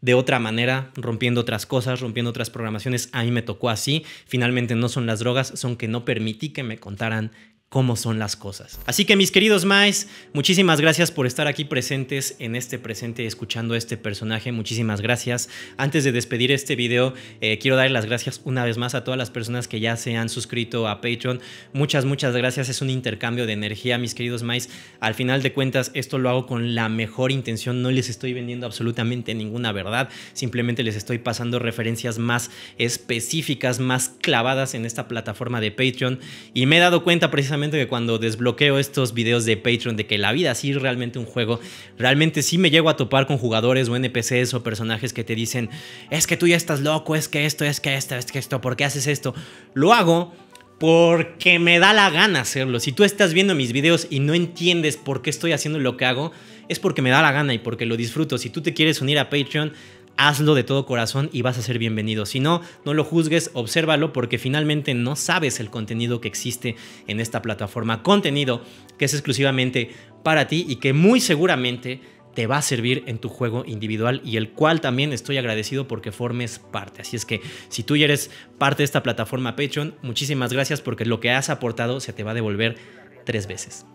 de otra manera, rompiendo otras cosas, rompiendo otras programaciones. A mí me tocó así. Finalmente no son las drogas, son que no permití que me contaran cómo son las cosas. Así que mis queridos Maes, muchísimas gracias por estar aquí presentes en este presente escuchando a este personaje, muchísimas gracias. Antes de despedir este video, eh, quiero dar las gracias una vez más a todas las personas que ya se han suscrito a Patreon. Muchas, muchas gracias, es un intercambio de energía, mis queridos Maes. Al final de cuentas, esto lo hago con la mejor intención, no les estoy vendiendo absolutamente ninguna verdad, simplemente les estoy pasando referencias más específicas, más clavadas en esta plataforma de Patreon y me he dado cuenta precisamente que cuando desbloqueo estos videos de Patreon de que la vida sí es realmente un juego, realmente sí me llego a topar con jugadores o NPCs o personajes que te dicen, es que tú ya estás loco, es que esto, es que esto, es que esto, ¿por qué haces esto? Lo hago porque me da la gana hacerlo. Si tú estás viendo mis videos y no entiendes por qué estoy haciendo lo que hago, es porque me da la gana y porque lo disfruto. Si tú te quieres unir a Patreon, hazlo de todo corazón y vas a ser bienvenido. Si no, no lo juzgues, obsérvalo porque finalmente no sabes el contenido que existe en esta plataforma. Contenido que es exclusivamente para ti y que muy seguramente te va a servir en tu juego individual y el cual también estoy agradecido porque formes parte. Así es que si tú ya eres parte de esta plataforma Patreon, muchísimas gracias porque lo que has aportado se te va a devolver tres veces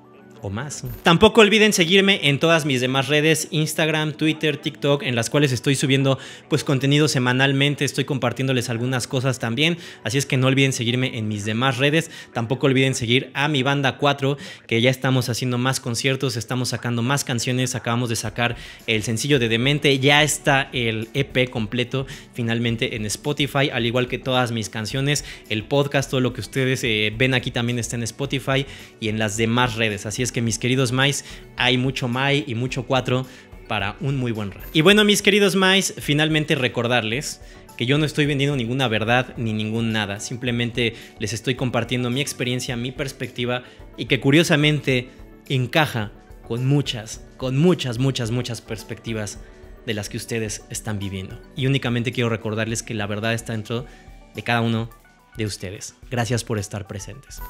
más. Tampoco olviden seguirme en todas mis demás redes, Instagram, Twitter, TikTok, en las cuales estoy subiendo pues contenido semanalmente, estoy compartiéndoles algunas cosas también, así es que no olviden seguirme en mis demás redes, tampoco olviden seguir a mi banda 4, que ya estamos haciendo más conciertos, estamos sacando más canciones, acabamos de sacar el sencillo de Demente, ya está el EP completo finalmente en Spotify, al igual que todas mis canciones, el podcast, todo lo que ustedes eh, ven aquí también está en Spotify y en las demás redes, así es que mis queridos mais, hay mucho mai y mucho cuatro para un muy buen rato. Y bueno, mis queridos mais, finalmente recordarles que yo no estoy vendiendo ninguna verdad ni ningún nada, simplemente les estoy compartiendo mi experiencia, mi perspectiva y que curiosamente encaja con muchas, con muchas, muchas, muchas perspectivas de las que ustedes están viviendo. Y únicamente quiero recordarles que la verdad está dentro de cada uno de ustedes. Gracias por estar presentes.